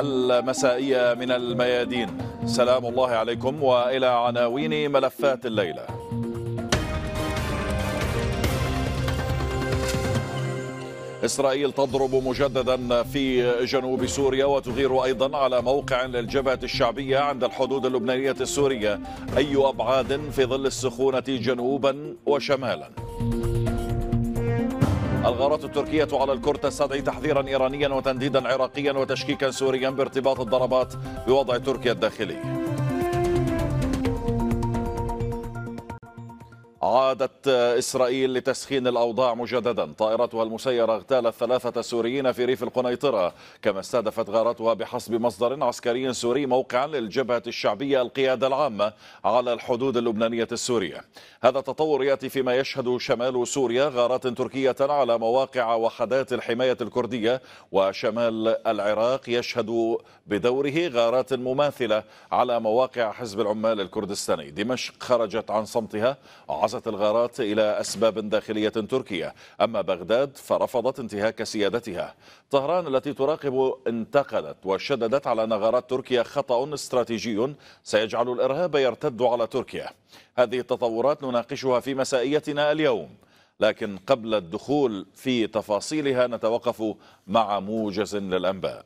المسائية من الميادين سلام الله عليكم وإلى عناوين ملفات الليلة إسرائيل تضرب مجددا في جنوب سوريا وتغير أيضا على موقع للجبهة الشعبية عند الحدود اللبنانية السورية أي أبعاد في ظل السخونة جنوبا وشمالا الغارات التركية على الكرد تستدعي تحذيرا إيرانيا وتنديدا عراقيا وتشكيكا سوريا بارتباط الضربات بوضع تركيا الداخلي عادت إسرائيل لتسخين الأوضاع مجددا طائرتها المسيرة اغتالت ثلاثة سوريين في ريف القنيطرة كما استهدفت غارتها بحسب مصدر عسكري سوري موقعا للجبهة الشعبية القيادة العامة على الحدود اللبنانية السورية هذا التطور يأتي فيما يشهد شمال سوريا غارات تركية على مواقع وحدات الحماية الكردية وشمال العراق يشهد بدوره غارات مماثلة على مواقع حزب العمال الكردستاني دمشق خرجت عن صمتها تعزت الغارات إلى أسباب داخلية تركية أما بغداد فرفضت انتهاك سيادتها طهران التي تراقب انتقدت وشددت على أن غارات تركيا خطأ استراتيجي سيجعل الإرهاب يرتد على تركيا هذه التطورات نناقشها في مسائيتنا اليوم لكن قبل الدخول في تفاصيلها نتوقف مع موجز للأنباء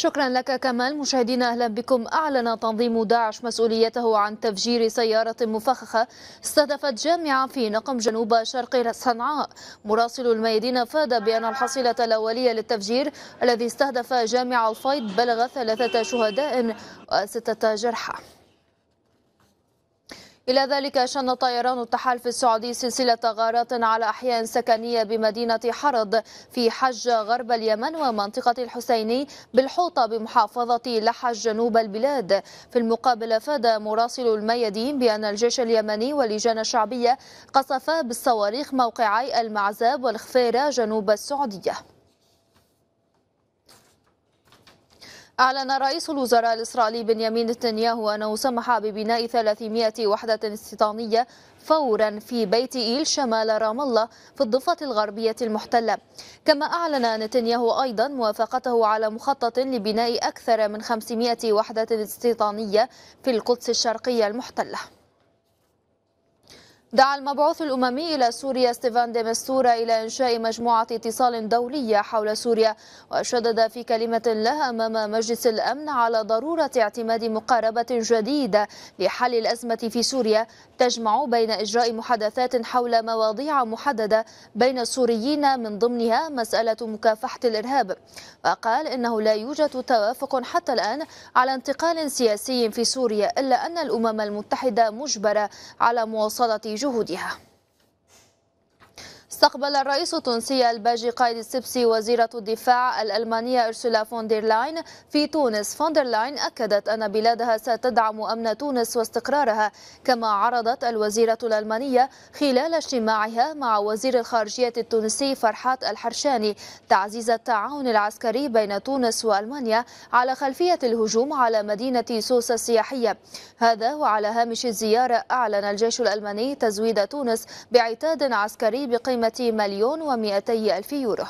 شكرا لك كمال مشاهدينا اهلا بكم اعلن تنظيم داعش مسؤوليته عن تفجير سياره مفخخه استهدفت جامعه في نقم جنوب شرق صنعاء مراسل الميادين افاد بان الحصيله الاوليه للتفجير الذي استهدف جامع الفيض بلغ ثلاثه شهداء وسته جرحى إلى ذلك شن طيران التحالف السعودي سلسلة غارات على أحياء سكنية بمدينة حرض في حج غرب اليمن ومنطقة الحسيني بالحوطة بمحافظة لحج جنوب البلاد في المقابل أفاد مراسل الميادين بأن الجيش اليمني واللجان الشعبية قصفا بالصواريخ موقعي المعزاب والخفيرة جنوب السعودية أعلن رئيس الوزراء الإسرائيلي بنيامين نتنياهو أنه سمح ببناء 300 وحدة استيطانية فورا في بيت إيل شمال رام الله في الضفة الغربية المحتلة كما أعلن نتنياهو أيضا موافقته على مخطط لبناء أكثر من 500 وحدة استيطانية في القدس الشرقية المحتلة دعا المبعوث الأممي إلى سوريا ستيفان ديمستورا إلى إنشاء مجموعة اتصال دولية حول سوريا وشدد في كلمة له أمام مجلس الأمن على ضرورة اعتماد مقاربة جديدة لحل الأزمة في سوريا تجمع بين إجراء محادثات حول مواضيع محددة بين السوريين من ضمنها مسألة مكافحة الإرهاب وقال إنه لا يوجد توافق حتى الآن على انتقال سياسي في سوريا إلا أن الأمم المتحدة مجبرة على مواصلة جهودها استقبل الرئيس التونسي الباجي قائد السبسي وزيرة الدفاع الألمانية أرسولا فوندرلاين لاين في تونس فوندرلاين لاين أكدت أن بلادها ستدعم أمن تونس واستقرارها كما عرضت الوزيرة الألمانية خلال اجتماعها مع وزير الخارجية التونسي فرحات الحرشاني تعزيز التعاون العسكري بين تونس وألمانيا على خلفية الهجوم على مدينة سوسة السياحية هذا وعلى هامش الزيارة أعلن الجيش الألماني تزويد تونس بعتاد عسكري بقيمة مليون ومئتي ألف يورو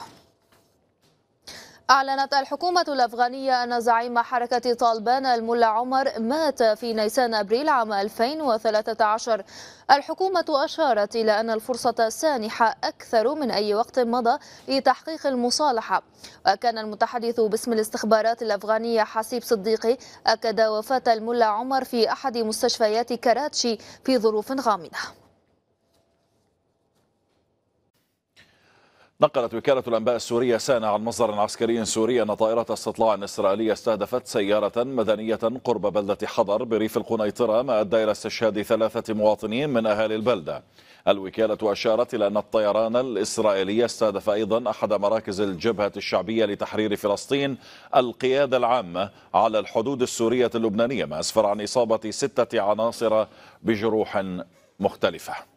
أعلنت الحكومة الأفغانية أن زعيم حركة طالبان الملا عمر مات في نيسان أبريل عام 2013 الحكومة أشارت إلى أن الفرصة سانحة أكثر من أي وقت مضى لتحقيق المصالحة وكان المتحدث باسم الاستخبارات الأفغانية حسيب صديقي أكد وفاة الملا عمر في أحد مستشفيات كراتشي في ظروف غامضة نقلت وكالة الأنباء السورية سانا عن مصدر عسكري سوري أن طائرة استطلاع إسرائيلية استهدفت سيارة مدنية قرب بلدة حضر بريف القنيطرة ما أدى إلى استشهاد ثلاثة مواطنين من أهالي البلدة الوكالة أشارت إلى أن الطيران الإسرائيلي استهدف أيضا أحد مراكز الجبهة الشعبية لتحرير فلسطين القيادة العامة على الحدود السورية اللبنانية ما أسفر عن إصابة ستة عناصر بجروح مختلفة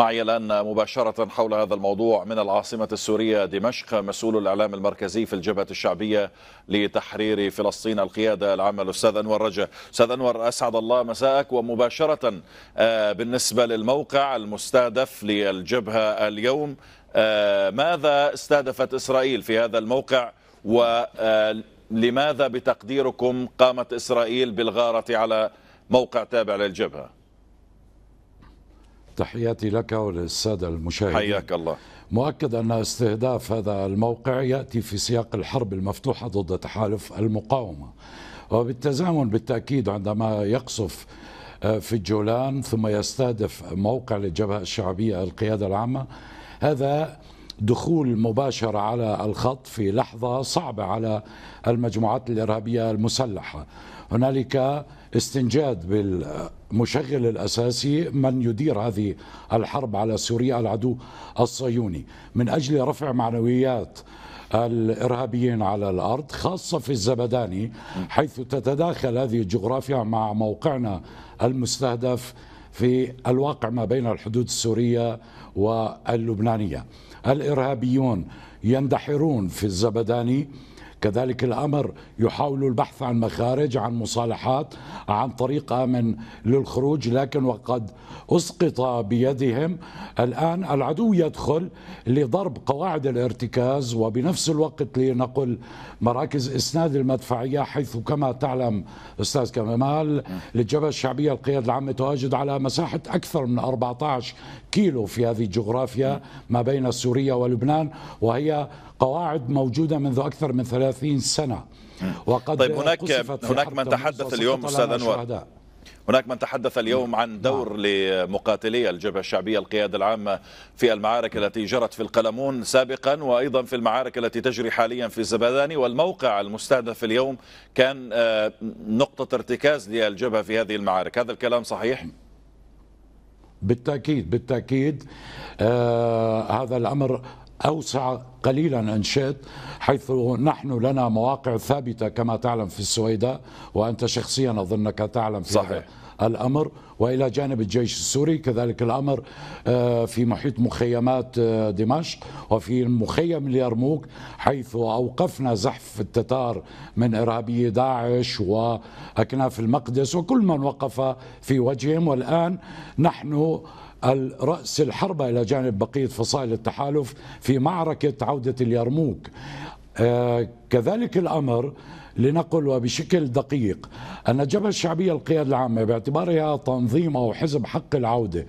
معي الآن مباشرة حول هذا الموضوع من العاصمة السورية دمشق مسؤول الإعلام المركزي في الجبهة الشعبية لتحرير فلسطين القيادة العامة الأستاذ أنور رجا أستاذ أنور أسعد الله مساءك ومباشرة آه، بالنسبة للموقع المستهدف للجبهة اليوم آه، ماذا استهدفت إسرائيل في هذا الموقع ولماذا آه، بتقديركم قامت إسرائيل بالغارة على موقع تابع للجبهة تحياتي لك وللسادة المشاهدين حياك الله مؤكد أن استهداف هذا الموقع يأتي في سياق الحرب المفتوحة ضد تحالف المقاومة وبالتزامن بالتأكيد عندما يقصف آه، في الجولان ثم يستهدف موقع للجبهة الشعبية القيادة العامة هذا دخول مباشر على الخط في لحظة صعبة على المجموعات الإرهابية المسلحة هنالك استنجاد بالمشغل الأساسي من يدير هذه الحرب على سوريا العدو الصهيوني من أجل رفع معنويات الإرهابيين على الأرض خاصة في الزبداني حيث تتداخل هذه الجغرافيا مع موقعنا المستهدف في الواقع ما بين الحدود السورية واللبنانية الإرهابيون يندحرون في الزبداني كذلك الأمر يحاول البحث عن مخارج عن مصالحات عن طريق آمن للخروج لكن وقد أسقط بيدهم الآن العدو يدخل لضرب قواعد الارتكاز وبنفس الوقت لنقل مراكز إسناد المدفعية حيث كما تعلم أستاذ كمال نعم. للجبهة الشعبية القيادة العامة تواجد على مساحة أكثر من 14 كيلو في هذه الجغرافيا ما بين سوريا ولبنان وهي قواعد موجودة منذ أكثر من 30 سنة وقد طيب هناك هناك من تحدث اليوم أستاذ أنور هناك من تحدث اليوم عن دور لمقاتلي الجبهة الشعبية القيادة العامة في المعارك التي جرت في القلمون سابقا وأيضا في المعارك التي تجري حاليا في الزبداني والموقع المستهدف اليوم كان آه، نقطة ارتكاز للجبهة في هذه المعارك هذا الكلام صحيح؟ بالتاكيد بالتاكيد آه هذا الامر اوسع قليلا ان شئت حيث نحن لنا مواقع ثابته كما تعلم في السويداء وانت شخصيا اظنك تعلم في صحيح. الأمر وإلى جانب الجيش السوري كذلك الأمر آه، في محيط مخيمات آه، دمشق وفي مخيم اليرموك حيث أوقفنا زحف التتار من إرهابي داعش وأكناف المقدس وكل من وقف في وجههم والآن نحن رأس الحربة إلى جانب بقية فصائل التحالف في معركة عودة اليرموك آه، كذلك الأمر لنقل وبشكل دقيق أن الجبهة الشعبية القيادة العامة باعتبارها تنظيم أو حزب حق العودة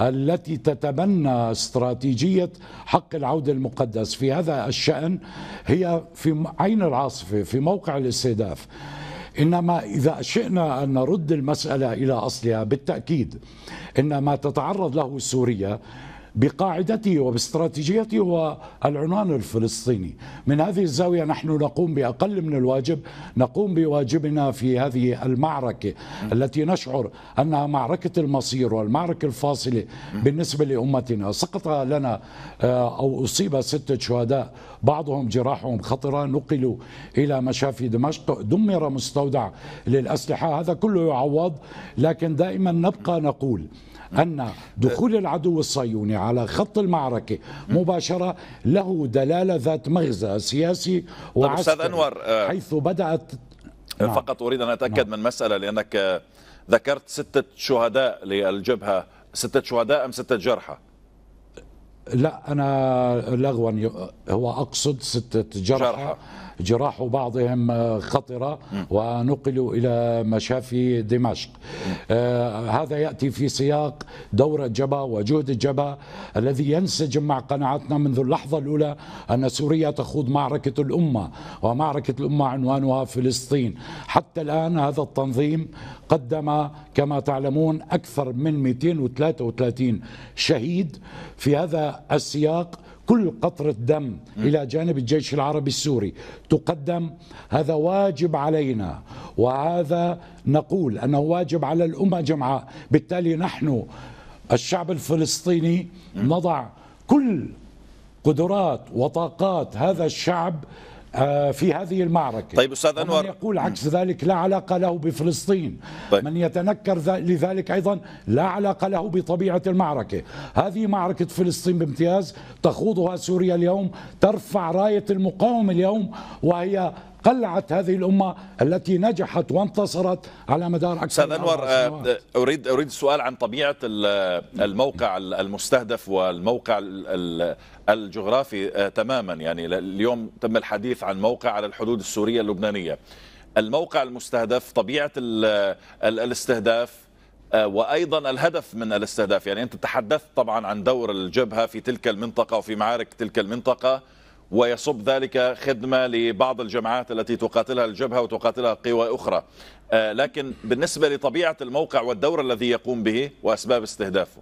التي تتبنى استراتيجية حق العودة المقدس في هذا الشأن هي في عين العاصفة في موقع الاستهداف انما اذا شئنا ان نرد المساله الى اصلها بالتاكيد ان ما تتعرض له سوريا بقاعدته وباستراتيجيته هو العنوان الفلسطيني من هذه الزاوية نحن نقوم بأقل من الواجب نقوم بواجبنا في هذه المعركة التي نشعر أنها معركة المصير والمعركة الفاصلة بالنسبة لأمتنا سقط لنا آه، أو أصيب ستة شهداء بعضهم جراحهم خطرة نقلوا إلى مشافي دمشق دمر مستودع للأسلحة هذا كله يعوض لكن دائما نبقى نقول أن دخول العدو الصهيوني على خط المعركة مباشرة له دلالة ذات مغزى سياسي وعسكري طيب أنور آه، حيث بدأت نعم. فقط أريد أن أتأكد نعم. من مسألة لأنك آه، ذكرت ستة شهداء للجبهة ستة شهداء أم ستة جرحى لا انا لغوا هو اقصد ستة جرحى, جرحى. جراح بعضهم خطرة ونقلوا إلى مشافي دمشق آه، هذا يأتي في سياق دور الجبهة وجهد الجبهة الذي ينسجم مع قناعتنا منذ اللحظة الأولى أن سوريا تخوض معركة الأمة ومعركة الأمة عنوانها فلسطين حتى الآن هذا التنظيم قدم كما تعلمون أكثر من 233 شهيد في هذا السياق كل قطرة دم إلى جانب الجيش العربي السوري تقدم هذا واجب علينا وهذا نقول أنه واجب على الأمة جمعاء بالتالي نحن الشعب الفلسطيني نضع كل قدرات وطاقات هذا الشعب آه، في هذه المعركة طيب أستاذ أنور من يقول عكس ذلك لا علاقة له بفلسطين طيب. من يتنكر لذلك أيضا لا علاقة له بطبيعة المعركة هذه معركة فلسطين بامتياز تخوضها سوريا اليوم ترفع راية المقاومة اليوم وهي قلعت هذه الأمة التي نجحت وانتصرت على مدار أكثر أستاذ أنور آه، أريد أريد السؤال عن طبيعة الموقع المستهدف والموقع الجغرافي آه، تماما يعني اليوم تم الحديث عن موقع على الحدود السورية اللبنانية الموقع المستهدف طبيعة الاستهداف آه، وايضا الهدف من الاستهداف يعني انت تحدثت طبعا عن دور الجبهه في تلك المنطقه وفي معارك تلك المنطقه ويصب ذلك خدمه لبعض الجماعات التي تقاتلها الجبهه وتقاتلها قوى اخرى آه، لكن بالنسبه لطبيعه الموقع والدور الذي يقوم به واسباب استهدافه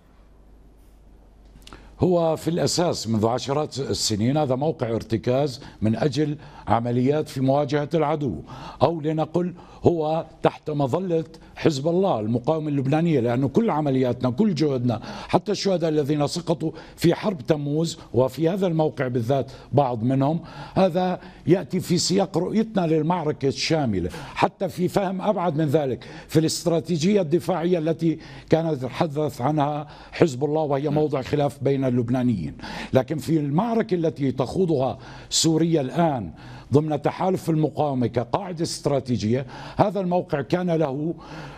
هو في الأساس منذ عشرات السنين هذا موقع ارتكاز من أجل عمليات في مواجهة العدو أو لنقل هو تحت مظلة حزب الله المقاومة اللبنانية لأنه كل عملياتنا كل جهدنا حتى الشهداء الذين سقطوا في حرب تموز وفي هذا الموقع بالذات بعض منهم هذا يأتي في سياق رؤيتنا للمعركة الشاملة حتى في فهم أبعد من ذلك في الاستراتيجية الدفاعية التي كانت تحدث عنها حزب الله وهي موضع خلاف بين اللبنانيين لكن في المعركة التي تخوضها سوريا الآن ضمن تحالف المقاومة كقاعدة استراتيجية هذا الموقع كان له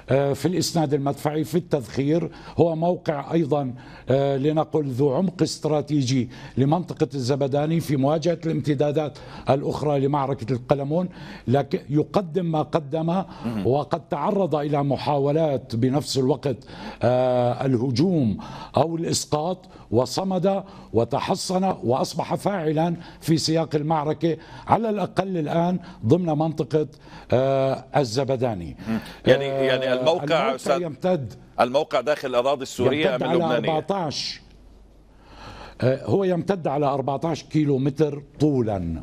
آه، في الإسناد المدفعي في التذخير هو موقع أيضا آه، لنقل ذو عمق استراتيجي لمنطقة الزبداني في مواجهة الامتدادات الأخرى لمعركة القلمون لكن يقدم ما قدم وقد تعرض إلى محاولات بنفس الوقت آه، الهجوم أو الإسقاط وصمد وتحصن واصبح فاعلا في سياق المعركه على الاقل الان ضمن منطقه آه، الزبداني يعني آه، يعني الموقع, الموقع أستاذ يمتد الموقع داخل الاراضي السوريه ام اللبنانيه 14 هو يمتد على 14 كيلو متر طولا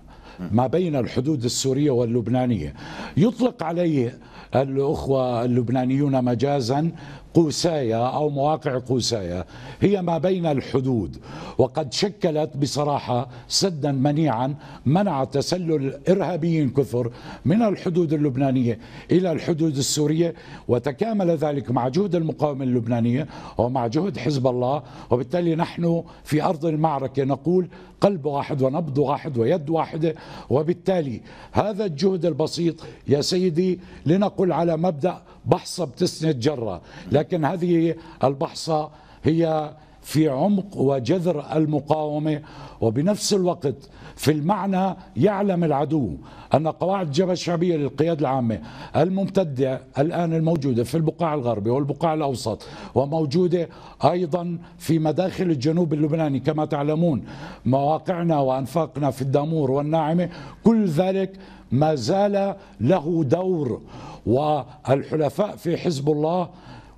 ما بين الحدود السورية واللبنانية يطلق عليه الأخوة اللبنانيون مجازا قوسايا أو مواقع قوسايا هي ما بين الحدود وقد شكلت بصراحة سدا منيعا منع تسلل إرهابيين كثر من الحدود اللبنانية إلى الحدود السورية وتكامل ذلك مع جهد المقاومة اللبنانية ومع جهد حزب الله وبالتالي نحن في أرض المعركة نقول قلب واحد ونبض واحد ويد واحدة وبالتالي هذا الجهد البسيط يا سيدي لنقل على مبدأ بحصة بتسند جرة لكن هذه البحصة هي في عمق وجذر المقاومة وبنفس الوقت في المعنى يعلم العدو أن قواعد الجبهة الشعبية للقيادة العامة الممتدة الآن الموجودة في البقاع الغربي والبقاع الأوسط وموجودة أيضا في مداخل الجنوب اللبناني كما تعلمون مواقعنا وأنفاقنا في الدامور والناعمة كل ذلك ما زال له دور والحلفاء في حزب الله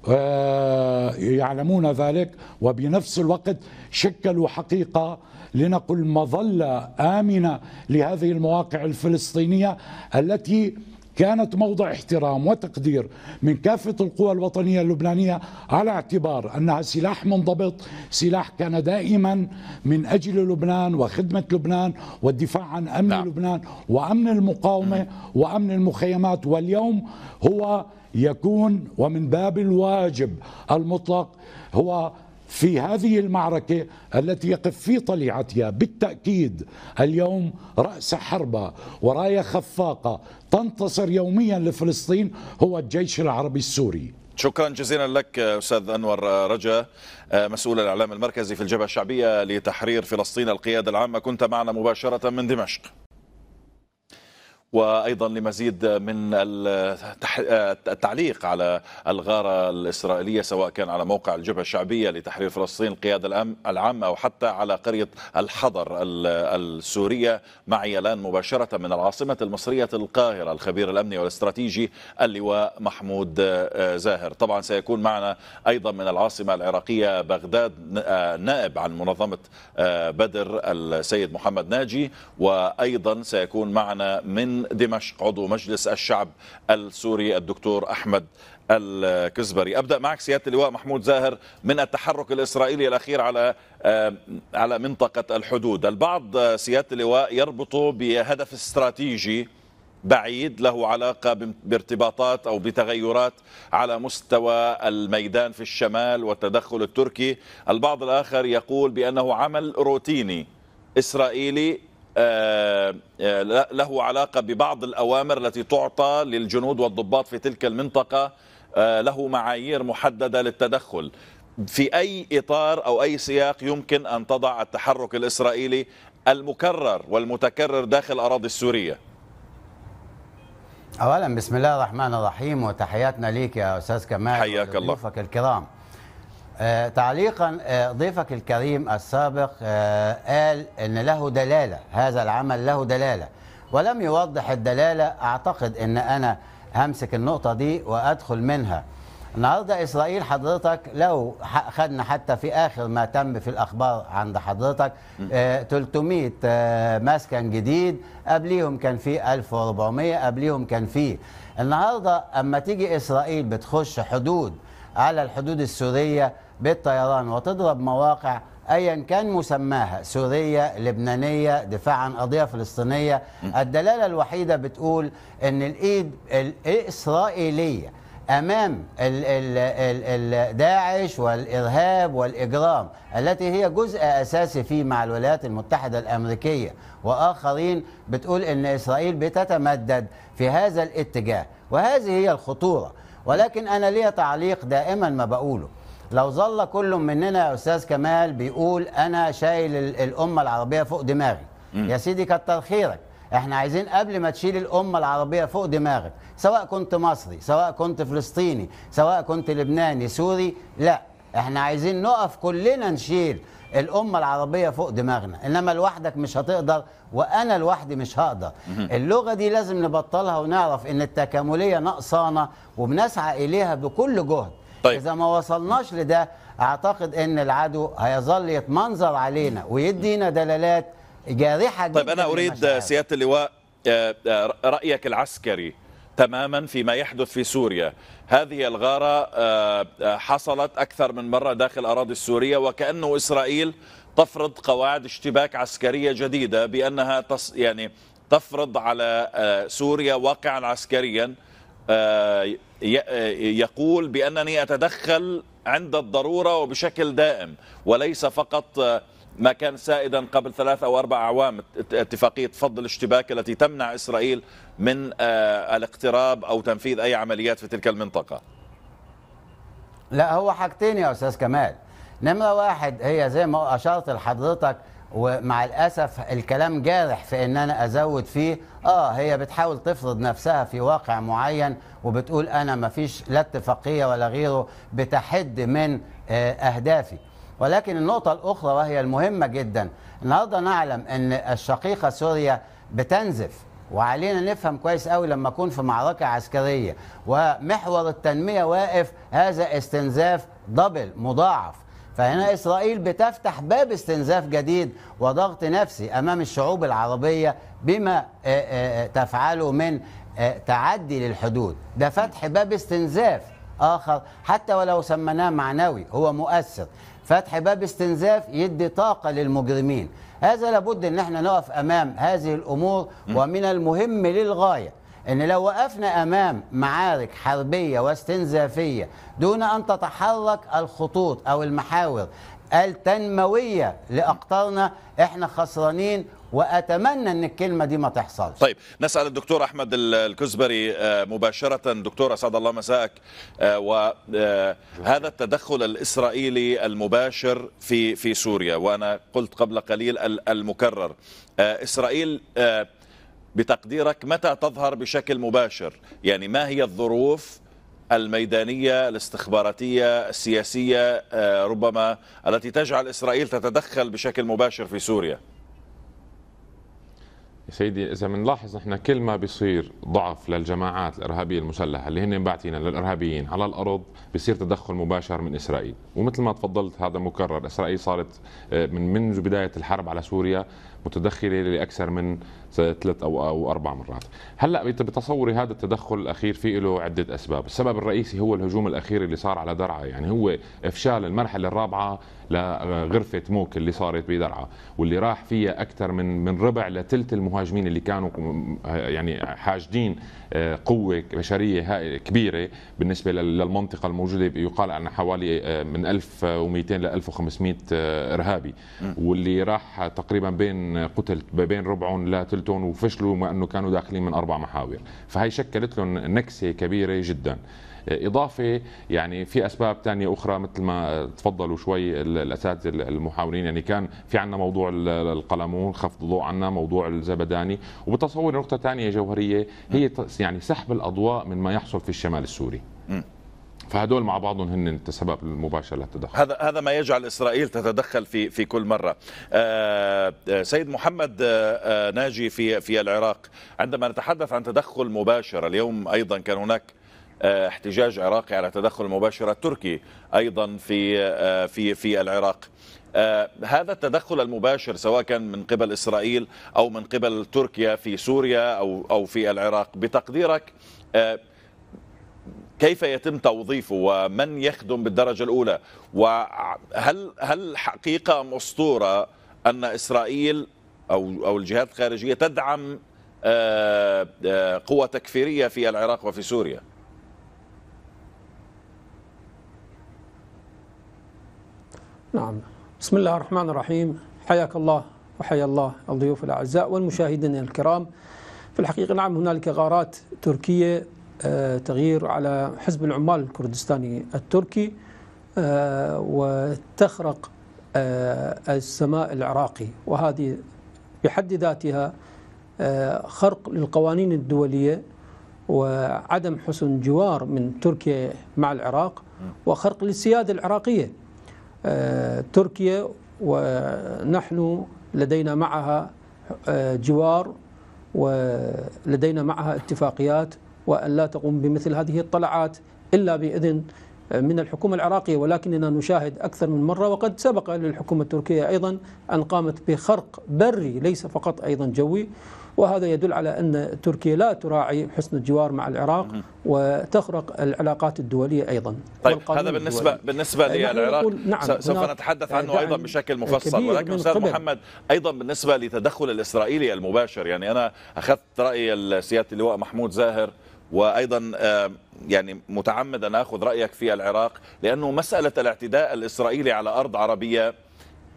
آه، يعلمون ذلك وبنفس الوقت شكلوا حقيقة لنقل مظلة آمنة لهذه المواقع الفلسطينية التي كانت موضع احترام وتقدير من كافة القوى الوطنية اللبنانية على اعتبار أنها سلاح منضبط سلاح كان دائما من أجل لبنان وخدمة لبنان والدفاع عن أمن لا. نعم. لبنان وأمن المقاومة وأمن المخيمات واليوم هو يكون ومن باب الواجب المطلق هو في هذه المعركة التي يقف في طليعتها بالتأكيد اليوم رأس حربة وراية خفاقة تنتصر يوميا لفلسطين هو الجيش العربي السوري شكرا جزيلا لك استاذ انور رجا مسؤول الاعلام المركزي في الجبهه الشعبيه لتحرير فلسطين القياده العامه كنت معنا مباشره من دمشق وأيضا لمزيد من التعليق على الغارة الإسرائيلية سواء كان على موقع الجبهة الشعبية لتحرير فلسطين القيادة العامة أو حتى على قرية الحضر السورية معي الآن مباشرة من العاصمة المصرية القاهرة الخبير الأمني والاستراتيجي اللواء محمود آه، زاهر طبعا سيكون معنا أيضا من العاصمة العراقية بغداد آه، نائب عن منظمة آه، بدر السيد محمد ناجي وأيضا سيكون معنا من دمشق عضو مجلس الشعب السوري الدكتور أحمد الكزبري أبدأ معك سيادة اللواء محمود زاهر من التحرك الإسرائيلي الأخير على آه، على منطقة الحدود البعض آه، سيادة اللواء يربطه بهدف استراتيجي بعيد له علاقة بارتباطات أو بتغيرات على مستوى الميدان في الشمال والتدخل التركي البعض الآخر يقول بأنه عمل روتيني إسرائيلي آه، آه، له علاقة ببعض الأوامر التي تعطى للجنود والضباط في تلك المنطقة آه، له معايير محددة للتدخل في أي إطار أو أي سياق يمكن أن تضع التحرك الإسرائيلي المكرر والمتكرر داخل الاراضي السورية أولا بسم الله الرحمن الرحيم وتحياتنا ليك يا استاذ كمال حياك الله الكرام آه، تعليقا آه، ضيفك الكريم السابق آه، قال ان له دلاله هذا العمل له دلاله ولم يوضح الدلاله اعتقد ان انا همسك النقطه دي وادخل منها النهارده اسرائيل حضرتك لو خدنا حتى في اخر ما تم في الاخبار عند حضرتك 300 مسكن جديد قبليهم كان في 1400 قبليهم كان في النهارده اما تيجي اسرائيل بتخش حدود على الحدود السورية بالطيران وتضرب مواقع أيا كان مسماها سورية لبنانية دفاع عن قضية فلسطينية الدلالة الوحيدة بتقول أن الإيد الإسرائيلية امام داعش والارهاب والاجرام التي هي جزء اساسي فيه مع الولايات المتحده الامريكيه واخرين بتقول ان اسرائيل بتتمدد في هذا الاتجاه وهذه هي الخطوره ولكن أنا ليا تعليق دائما ما بقوله لو ظل كل مننا يا أستاذ كمال بيقول أنا شايل الأمة العربية فوق دماغي يا سيدي كتر خيرك احنا عايزين قبل ما تشيل الأمة العربية فوق دماغك سواء كنت مصري سواء كنت فلسطيني سواء كنت لبناني سوري لا احنا عايزين نقف كلنا نشيل الامه العربيه فوق دماغنا انما لوحدك مش هتقدر وانا لوحدي مش هقدر اللغه دي لازم نبطلها ونعرف ان التكامليه نقصانه وبنسعى اليها بكل جهد طيب. اذا ما وصلناش لده اعتقد ان العدو هيظل يتمنظر علينا ويدينا دلالات جارحه طيب، جدا طيب انا اريد سياده اللواء آه، آه، رايك العسكري تماما فيما يحدث في سوريا هذه الغارة آه، آه، حصلت أكثر من مرة داخل أراضي السورية وكأنه إسرائيل تفرض قواعد اشتباك عسكرية جديدة بأنها تص يعني تفرض على آه، سوريا واقعا عسكريا يقول بأنني أتدخل عند الضرورة وبشكل دائم وليس فقط ما كان سائدا قبل ثلاث أو أربع أعوام اتفاقية فض الاشتباك التي تمنع إسرائيل من آه، الاقتراب أو تنفيذ أي عمليات في تلك المنطقة لا هو حاجتين يا أستاذ كمال نمرة واحد هي زي ما أشرت لحضرتك ومع الأسف الكلام جارح في أن أنا أزود فيه آه هي بتحاول تفرض نفسها في واقع معين وبتقول أنا ما فيش لا اتفاقية ولا غيره بتحد من آه، أهدافي ولكن النقطة الأخرى وهي المهمة جدا النهاردة نعلم أن الشقيقة سوريا بتنزف وعلينا نفهم كويس قوي لما اكون في معركه عسكريه ومحور التنميه واقف هذا استنزاف دبل مضاعف فهنا اسرائيل بتفتح باب استنزاف جديد وضغط نفسي امام الشعوب العربيه بما تفعله من تعدي للحدود ده فتح باب استنزاف اخر حتى ولو سميناه معنوي هو مؤثر فتح باب استنزاف يدي طاقة للمجرمين هذا لابد أن احنا نقف أمام هذه الأمور ومن المهم للغاية أن لو وقفنا أمام معارك حربية واستنزافية دون أن تتحرك الخطوط أو المحاور التنموية لأقطارنا احنا خسرانين واتمنى ان الكلمه دي ما تحصلش طيب نسال الدكتور احمد الكزبري آه، مباشره دكتور اسعد الله مساءك آه، وهذا آه، التدخل الاسرائيلي المباشر في في سوريا وانا قلت قبل قليل المكرر اسرائيل بتقديرك متى تظهر بشكل مباشر يعني ما هي الظروف الميدانية الاستخباراتية السياسية ربما التي تجعل إسرائيل تتدخل بشكل مباشر في سوريا يا سيدي اذا بنلاحظ نحن كل ما بيصير ضعف للجماعات الارهابيه المسلحه اللي هن مبعتين للارهابيين على الارض بيصير تدخل مباشر من اسرائيل ومثل ما تفضلت هذا مكرر اسرائيل صارت آه، من منذ بدايه الحرب على سوريا متدخله لاكثر من ثلاث او او اربع مرات هلا بتصوري هذا التدخل الاخير في له عده اسباب السبب الرئيسي هو الهجوم الاخير اللي صار على درعا يعني هو افشال المرحله الرابعه لغرفه موك اللي صارت بدرعا واللي راح فيها اكثر من من ربع لثلث المهاجمين اللي كانوا يعني حاجدين آه، قوه بشريه كبيره بالنسبه للمنطقه الموجوده يقال عن حوالي آه، من 1200 ل 1500 ارهابي واللي راح تقريبا بين قتل بين ربعهم لثلث وبلتون وفشلوا مع انه كانوا داخلين من اربع محاور فهي شكلت لهم نكسه كبيره جدا إضافة يعني في أسباب ثانيه أخرى مثل ما تفضلوا شوي الأساتذة المحاورين يعني كان في عندنا موضوع القلمون خفض الضوء عنا موضوع الزبداني وبتصور نقطة ثانيه جوهرية هي يعني سحب الأضواء من ما يحصل في الشمال السوري فهدول مع بعضهم هن السبب المباشر للتدخل هذا هذا ما يجعل اسرائيل تتدخل في في كل مره آه، آه، سيد محمد آه، ناجي في في العراق عندما نتحدث عن تدخل مباشر اليوم ايضا كان هناك احتجاج عراقي على تدخل مباشر تركي ايضا في في في العراق هذا التدخل المباشر سواء كان من قبل اسرائيل او من قبل تركيا في سوريا او او في العراق بتقديرك كيف يتم توظيفه ومن يخدم بالدرجة الأولى وهل هل حقيقة مسطورة أن إسرائيل أو أو الجهات الخارجية تدعم آه، آه، قوى تكفيرية في العراق وفي سوريا نعم بسم الله الرحمن الرحيم حياك الله وحيا الله الضيوف الأعزاء والمشاهدين الكرام في الحقيقة نعم هنالك غارات تركية تغيير على حزب العمال الكردستاني التركي آه، وتخرق آه، السماء العراقي وهذه بحد ذاتها آه، خرق للقوانين الدولية وعدم حسن جوار من تركيا مع العراق وخرق للسيادة العراقية تركيا ونحن لدينا معها جوار ولدينا معها اتفاقيات وأن لا تقوم بمثل هذه الطلعات إلا بإذن آه، من الحكومة العراقية ولكننا نشاهد أكثر من مرة وقد سبق للحكومة التركية أيضا أن قامت بخرق بري ليس فقط أيضا جوي وهذا يدل على أن تركيا لا تراعي حسن الجوار مع العراق وتخرق العلاقات الدولية أيضا طيب هذا بالنسبة بالنسبة للعراق نعم سوف نتحدث آه، عنه أيضا بشكل مفصل ولكن أستاذ محمد أيضا بالنسبة لتدخل الإسرائيلي المباشر يعني أنا أخذت رأي سيادة اللواء محمود زاهر وايضا يعني متعمد ان اخذ رايك في العراق لانه مساله الاعتداء الاسرائيلي على ارض عربيه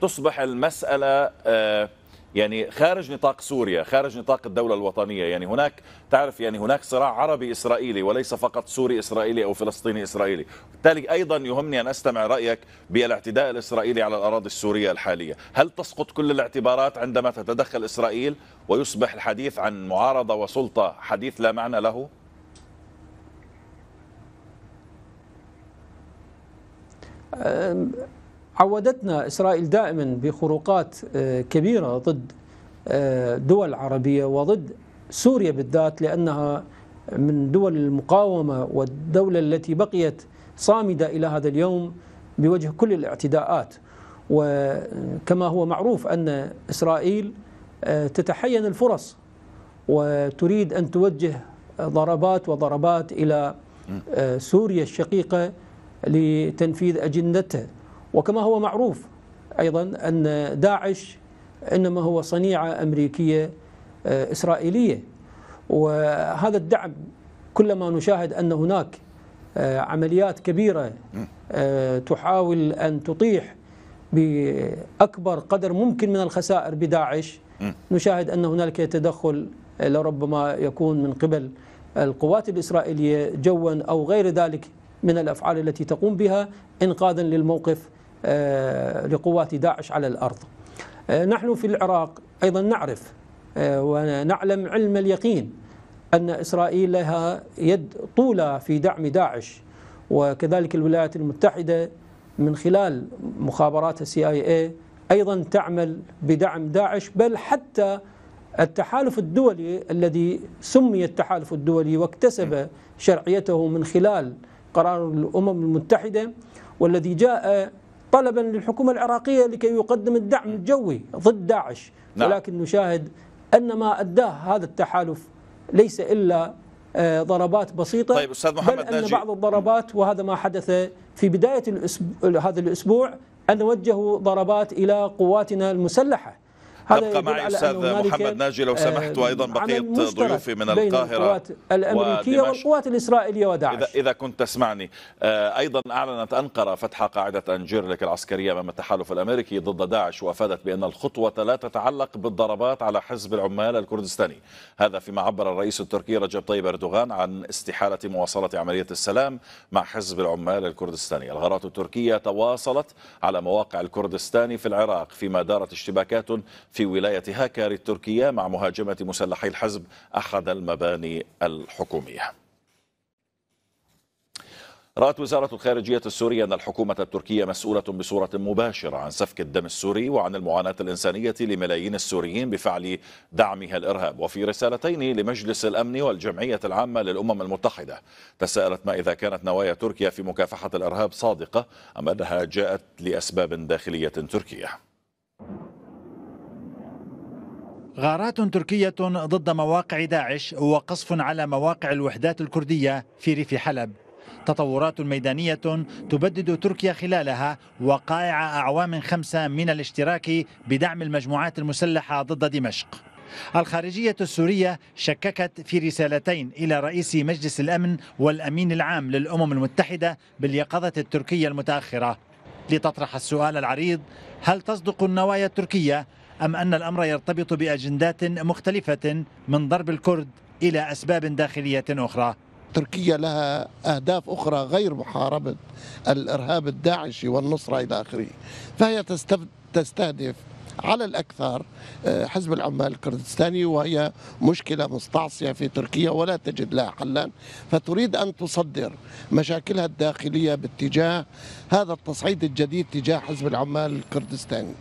تصبح المساله يعني خارج نطاق سوريا خارج نطاق الدولة الوطنية يعني هناك تعرف يعني هناك صراع عربي إسرائيلي وليس فقط سوري إسرائيلي أو فلسطيني إسرائيلي بالتالي أيضا يهمني أن أستمع رأيك بالاعتداء الإسرائيلي على الأراضي السورية الحالية هل تسقط كل الاعتبارات عندما تتدخل إسرائيل ويصبح الحديث عن معارضة وسلطة حديث لا معنى له؟ عودتنا إسرائيل دائما بخروقات أه، كبيرة ضد أه، دول عربية وضد سوريا بالذات لأنها من دول المقاومة والدولة التي بقيت صامدة إلى هذا اليوم بوجه كل الاعتداءات وكما هو معروف أن إسرائيل أه، تتحين الفرص وتريد أن توجه ضربات وضربات إلى سوريا الشقيقة لتنفيذ أجندته وكما هو معروف أيضا أن داعش إنما هو صنيعة أمريكية آه، إسرائيلية وهذا الدعم كلما نشاهد أن هناك آه، عمليات كبيرة آه، تحاول أن تطيح بأكبر قدر ممكن من الخسائر بداعش نشاهد أن هنالك تدخل لربما يكون من قبل القوات الإسرائيلية جوا أو غير ذلك من الأفعال التي تقوم بها إنقاذا للموقف آه، لقوات داعش على الأرض آه، نحن في العراق أيضا نعرف آه، ونعلم علم اليقين أن إسرائيل لها يد طولة في دعم داعش وكذلك الولايات المتحدة من خلال مخابراتها السي اي اي ايضا تعمل بدعم داعش بل حتى التحالف الدولي الذي سمي التحالف الدولي واكتسب شرعيته من خلال قرار الأمم المتحدة والذي جاء طلبا للحكومة العراقية لكي يقدم الدعم الجوي ضد داعش نعم. ولكن نشاهد أن ما أداه هذا التحالف ليس إلا آه، ضربات بسيطة طيب أستاذ محمد بل أن ناجي. بعض الضربات وهذا ما حدث في بداية الأسبوع هذا الأسبوع أن وجهوا ضربات إلى قواتنا المسلحة تبقى معي أستاذ محمد ناجي لو سمحت آه، وأيضا بقية ضيوفي من القاهرة القوات الأمريكية والقوات الإسرائيلية وداعش إذا, إذا كنت تسمعني آه، أيضا أعلنت أنقرة فتح قاعدة أنجيرلك العسكرية أمام التحالف الأمريكي ضد داعش وأفادت بأن الخطوة لا تتعلق بالضربات على حزب العمال الكردستاني هذا فيما عبر الرئيس التركي رجب طيب أردوغان عن استحالة مواصلة عملية السلام مع حزب العمال الكردستاني الغارات التركية تواصلت على مواقع الكردستاني في العراق فيما دارت اشتباكات في ولاية هاكار التركية مع مهاجمة مسلحي الحزب أحد المباني الحكومية رأت وزارة الخارجية السورية أن الحكومة التركية مسؤولة بصورة مباشرة عن سفك الدم السوري وعن المعاناة الإنسانية لملايين السوريين بفعل دعمها الإرهاب وفي رسالتين لمجلس الأمن والجمعية العامة للأمم المتحدة تساءلت ما إذا كانت نوايا تركيا في مكافحة الإرهاب صادقة أم أنها جاءت لأسباب داخلية تركية غارات تركية ضد مواقع داعش وقصف على مواقع الوحدات الكردية في ريف حلب تطورات ميدانية تبدد تركيا خلالها وقائع أعوام خمسة من الاشتراك بدعم المجموعات المسلحة ضد دمشق الخارجية السورية شككت في رسالتين إلى رئيس مجلس الأمن والأمين العام للأمم المتحدة باليقظة التركية المتأخرة لتطرح السؤال العريض هل تصدق النوايا التركية أم أن الأمر يرتبط بأجندات مختلفة من ضرب الكرد إلى أسباب داخلية أخرى تركيا لها أهداف أخرى غير محاربة الإرهاب الداعشي والنصرة إلى آخره فهي تستهدف على الأكثر آه، حزب العمال الكردستاني وهي مشكلة مستعصية في تركيا ولا تجد لها حلا فتريد أن تصدر مشاكلها الداخلية باتجاه هذا التصعيد الجديد تجاه حزب العمال الكردستاني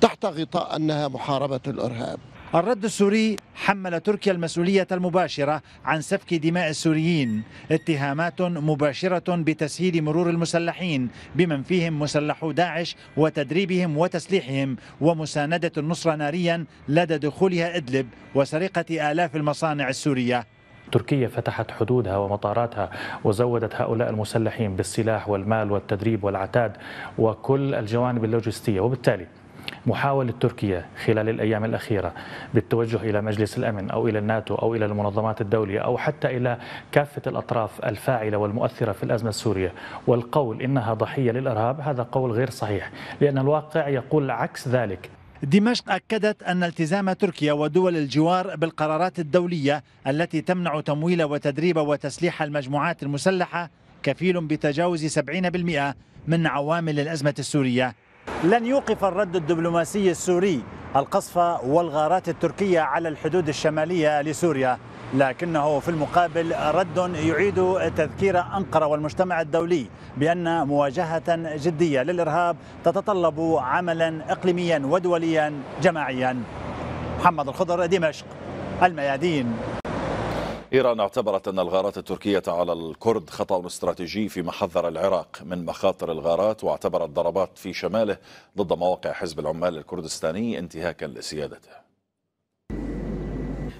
تحت غطاء أنها محاربة الإرهاب الرد السوري حمل تركيا المسؤولية المباشرة عن سفك دماء السوريين اتهامات مباشرة بتسهيل مرور المسلحين بمن فيهم مسلحو داعش وتدريبهم وتسليحهم ومساندة النصرة ناريا لدى دخولها إدلب وسرقة آلاف المصانع السورية تركيا فتحت حدودها ومطاراتها وزودت هؤلاء المسلحين بالسلاح والمال والتدريب والعتاد وكل الجوانب اللوجستية وبالتالي محاولة تركيا خلال الأيام الأخيرة بالتوجه إلى مجلس الأمن أو إلى الناتو أو إلى المنظمات الدولية أو حتى إلى كافة الأطراف الفاعلة والمؤثرة في الأزمة السورية والقول إنها ضحية للإرهاب هذا قول غير صحيح لأن الواقع يقول عكس ذلك دمشق أكدت أن التزام تركيا ودول الجوار بالقرارات الدولية التي تمنع تمويل وتدريب وتسليح المجموعات المسلحة كفيل بتجاوز 70% من عوامل الأزمة السورية لن يوقف الرد الدبلوماسي السوري القصف والغارات التركية على الحدود الشمالية لسوريا لكنه في المقابل رد يعيد تذكير أنقرة والمجتمع الدولي بأن مواجهة جدية للإرهاب تتطلب عملا إقليميا ودوليا جماعيا محمد الخضر دمشق الميادين إيران اعتبرت أن الغارات التركية على الكرد خطأ استراتيجي فيما حذر العراق من مخاطر الغارات واعتبرت ضربات في شماله ضد مواقع حزب العمال الكردستاني انتهاكا لسيادته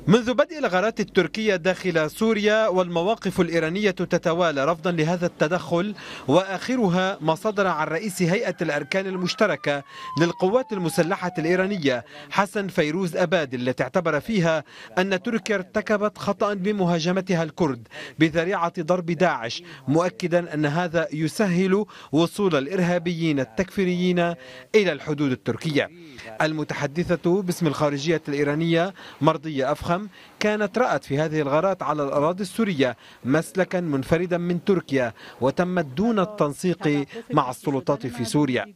منذ بدء الغارات التركية داخل سوريا والمواقف الإيرانية تتوالى رفضا لهذا التدخل وآخرها ما صدر عن رئيس هيئة الأركان المشتركة للقوات المسلحة الإيرانية حسن فيروز أباد التي اعتبر فيها أن تركيا ارتكبت خطأ بمهاجمتها الكرد بذريعة ضرب داعش مؤكدا أن هذا يسهل وصول الإرهابيين التكفيريين إلى الحدود التركية المتحدثة باسم الخارجية الإيرانية مرضية أفخم الفخم كانت رأت في هذه الغارات على الأراضي السورية مسلكا منفردا من تركيا وتمت دون التنسيق مع السلطات في سوريا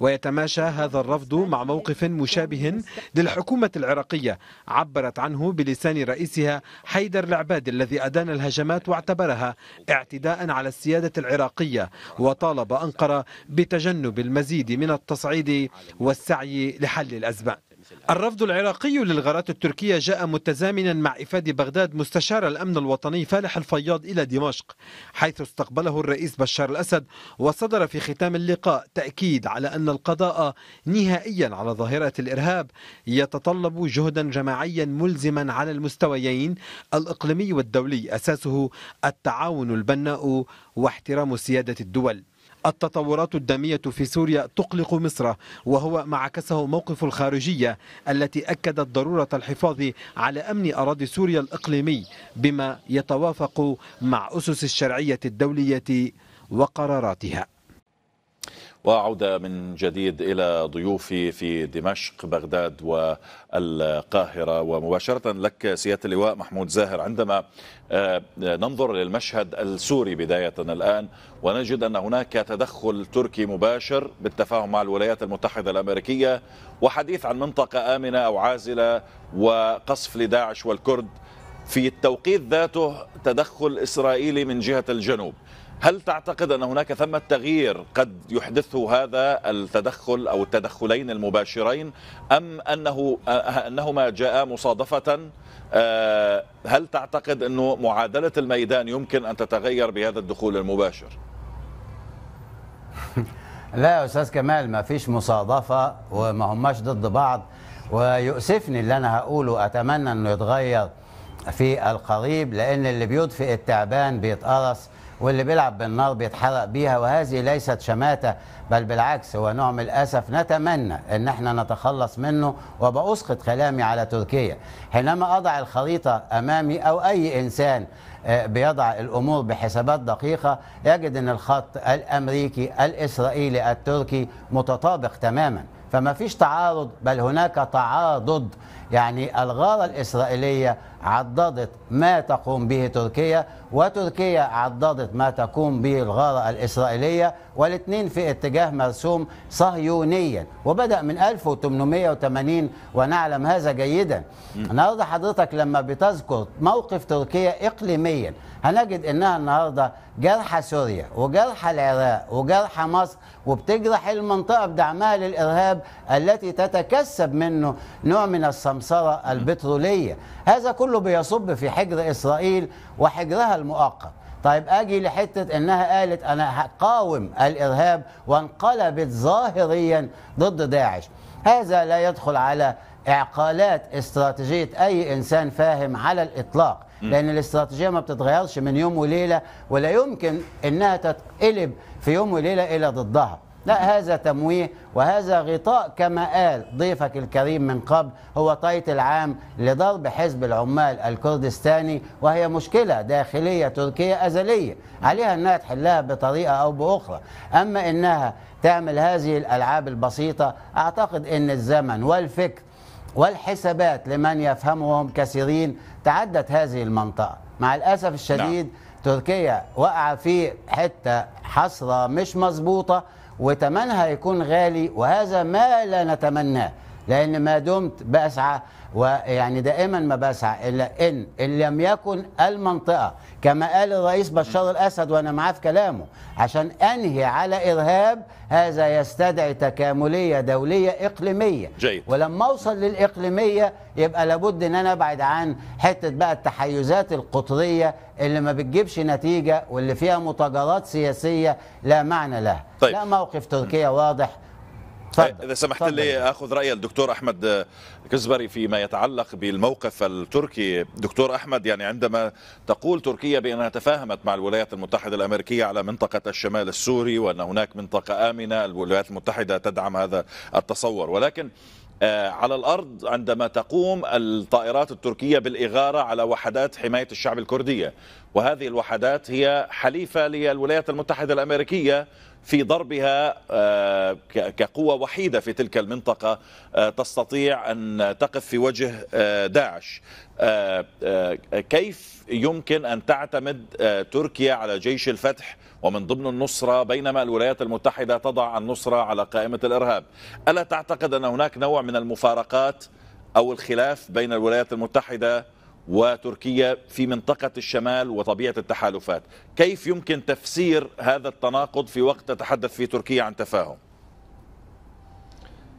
ويتماشى هذا الرفض مع موقف مشابه للحكومة العراقية عبرت عنه بلسان رئيسها حيدر العبادي الذي أدان الهجمات واعتبرها اعتداء على السيادة العراقية وطالب أنقرة بتجنب المزيد من التصعيد والسعي لحل الأزمات الرفض العراقي للغارات التركية جاء متزامنا مع إفادة بغداد مستشار الأمن الوطني فالح الفياض إلى دمشق حيث استقبله الرئيس بشار الأسد وصدر في ختام اللقاء تأكيد على أن القضاء نهائيا على ظاهرة الإرهاب يتطلب جهدا جماعيا ملزما على المستويين الإقليمي والدولي أساسه التعاون البناء واحترام سيادة الدول التطورات الدامية في سوريا تقلق مصر وهو ما عكسه موقف الخارجية التي أكدت ضرورة الحفاظ على أمن أراضي سوريا الإقليمي بما يتوافق مع أسس الشرعية الدولية وقراراتها وأعود من جديد إلى ضيوفي في دمشق بغداد والقاهرة ومباشرة لك سيادة اللواء محمود زاهر عندما آه، ننظر للمشهد السوري بداية الآن ونجد أن هناك تدخل تركي مباشر بالتفاهم مع الولايات المتحدة الأمريكية وحديث عن منطقة آمنة أو عازلة وقصف لداعش والكرد في التوقيت ذاته تدخل إسرائيلي من جهة الجنوب هل تعتقد أن هناك ثمة تغيير قد يحدثه هذا التدخل أو التدخلين المباشرين أم أنه أنهما جاء مصادفة آه، هل تعتقد أنه معادلة الميدان يمكن أن تتغير بهذا الدخول المباشر؟ لا يا استاذ كمال ما فيش مصادفه وما هماش ضد بعض ويؤسفني اللي انا هقوله اتمنى انه يتغير في القريب لان اللي بيطفئ التعبان بيتقرص واللي بيلعب بالنار بيتحرق بيها وهذه ليست شماتة بل بالعكس هو نوع من الأسف نتمنى أن احنا نتخلص منه وبأسقط كلامي على تركيا حينما أضع الخريطة أمامي أو أي إنسان آه، بيضع الأمور بحسابات دقيقة يجد أن الخط الأمريكي الإسرائيلي التركي متطابق تماما فما فيش تعارض بل هناك تعاضد يعني الغارة الإسرائيلية عضدت ما تقوم به تركيا وتركيا عضدت ما تقوم به الغارة الإسرائيلية والاثنين في اتجاه مرسوم صهيونيا وبدأ من 1880 ونعلم هذا جيدا النهاردة حضرتك لما بتذكر موقف تركيا إقليميا هنجد أنها النهاردة جرحة سوريا وجرحة العراق وجرحة مصر وبتجرح المنطقة بدعمها للإرهاب التي تتكسب منه نوع من الصمت السمسرة البترولية هذا كله بيصب في حجر إسرائيل وحجرها المؤقت طيب أجي لحتة إنها قالت أنا هقاوم الإرهاب وانقلبت ظاهريا ضد داعش هذا لا يدخل على اعقالات استراتيجيه اي انسان فاهم على الاطلاق لان الاستراتيجيه ما بتتغيرش من يوم وليله ولا يمكن انها تتقلب في يوم وليله الى ضدها لا هذا تمويه وهذا غطاء كما قال ضيفك الكريم من قبل هو تايتل العام لضرب حزب العمال الكردستاني وهي مشكلة داخلية تركية أزلية عليها أنها تحلها بطريقة أو بأخرى أما أنها تعمل هذه الألعاب البسيطة أعتقد أن الزمن والفكر والحسابات لمن يفهمهم كثيرين تعدت هذه المنطقة مع الأسف الشديد لا. نعم. تركيا وقع في حتة حسرة مش مظبوطة وتمنها يكون غالي وهذا ما لا نتمناه لأن ما دمت بأسعى ويعني دائما ما بسعى الا ان ان لم يكن المنطقه كما قال الرئيس بشار الاسد وانا معاه في كلامه عشان انهي على ارهاب هذا يستدعي تكامليه دوليه اقليميه جيد. ولما اوصل للاقليميه يبقى لابد ان انا ابعد عن حته بقى التحيزات القطريه اللي ما بتجيبش نتيجه واللي فيها متاجرات سياسيه لا معنى لها طيب. لا موقف تركيا واضح طيب. اذا سمحت لي اخذ راي الدكتور احمد كزبري فيما يتعلق بالموقف التركي دكتور احمد يعني عندما تقول تركيا بانها تفاهمت مع الولايات المتحده الامريكيه على منطقه الشمال السوري وان هناك منطقه امنه الولايات المتحده تدعم هذا التصور ولكن آه، على الأرض عندما تقوم الطائرات التركية بالإغارة على وحدات حماية الشعب الكردية وهذه الوحدات هي حليفة للولايات المتحدة الأمريكية في ضربها آه، كقوة وحيدة في تلك المنطقة آه، تستطيع أن تقف في وجه داعش كيف يمكن أن تعتمد تركيا على جيش الفتح ومن ضمن النصرة بينما الولايات المتحدة تضع النصرة على قائمة الإرهاب ألا تعتقد أن هناك نوع من المفارقات أو الخلاف بين الولايات المتحدة وتركيا في منطقة الشمال وطبيعة التحالفات كيف يمكن تفسير هذا التناقض في وقت تتحدث فيه تركيا عن تفاهم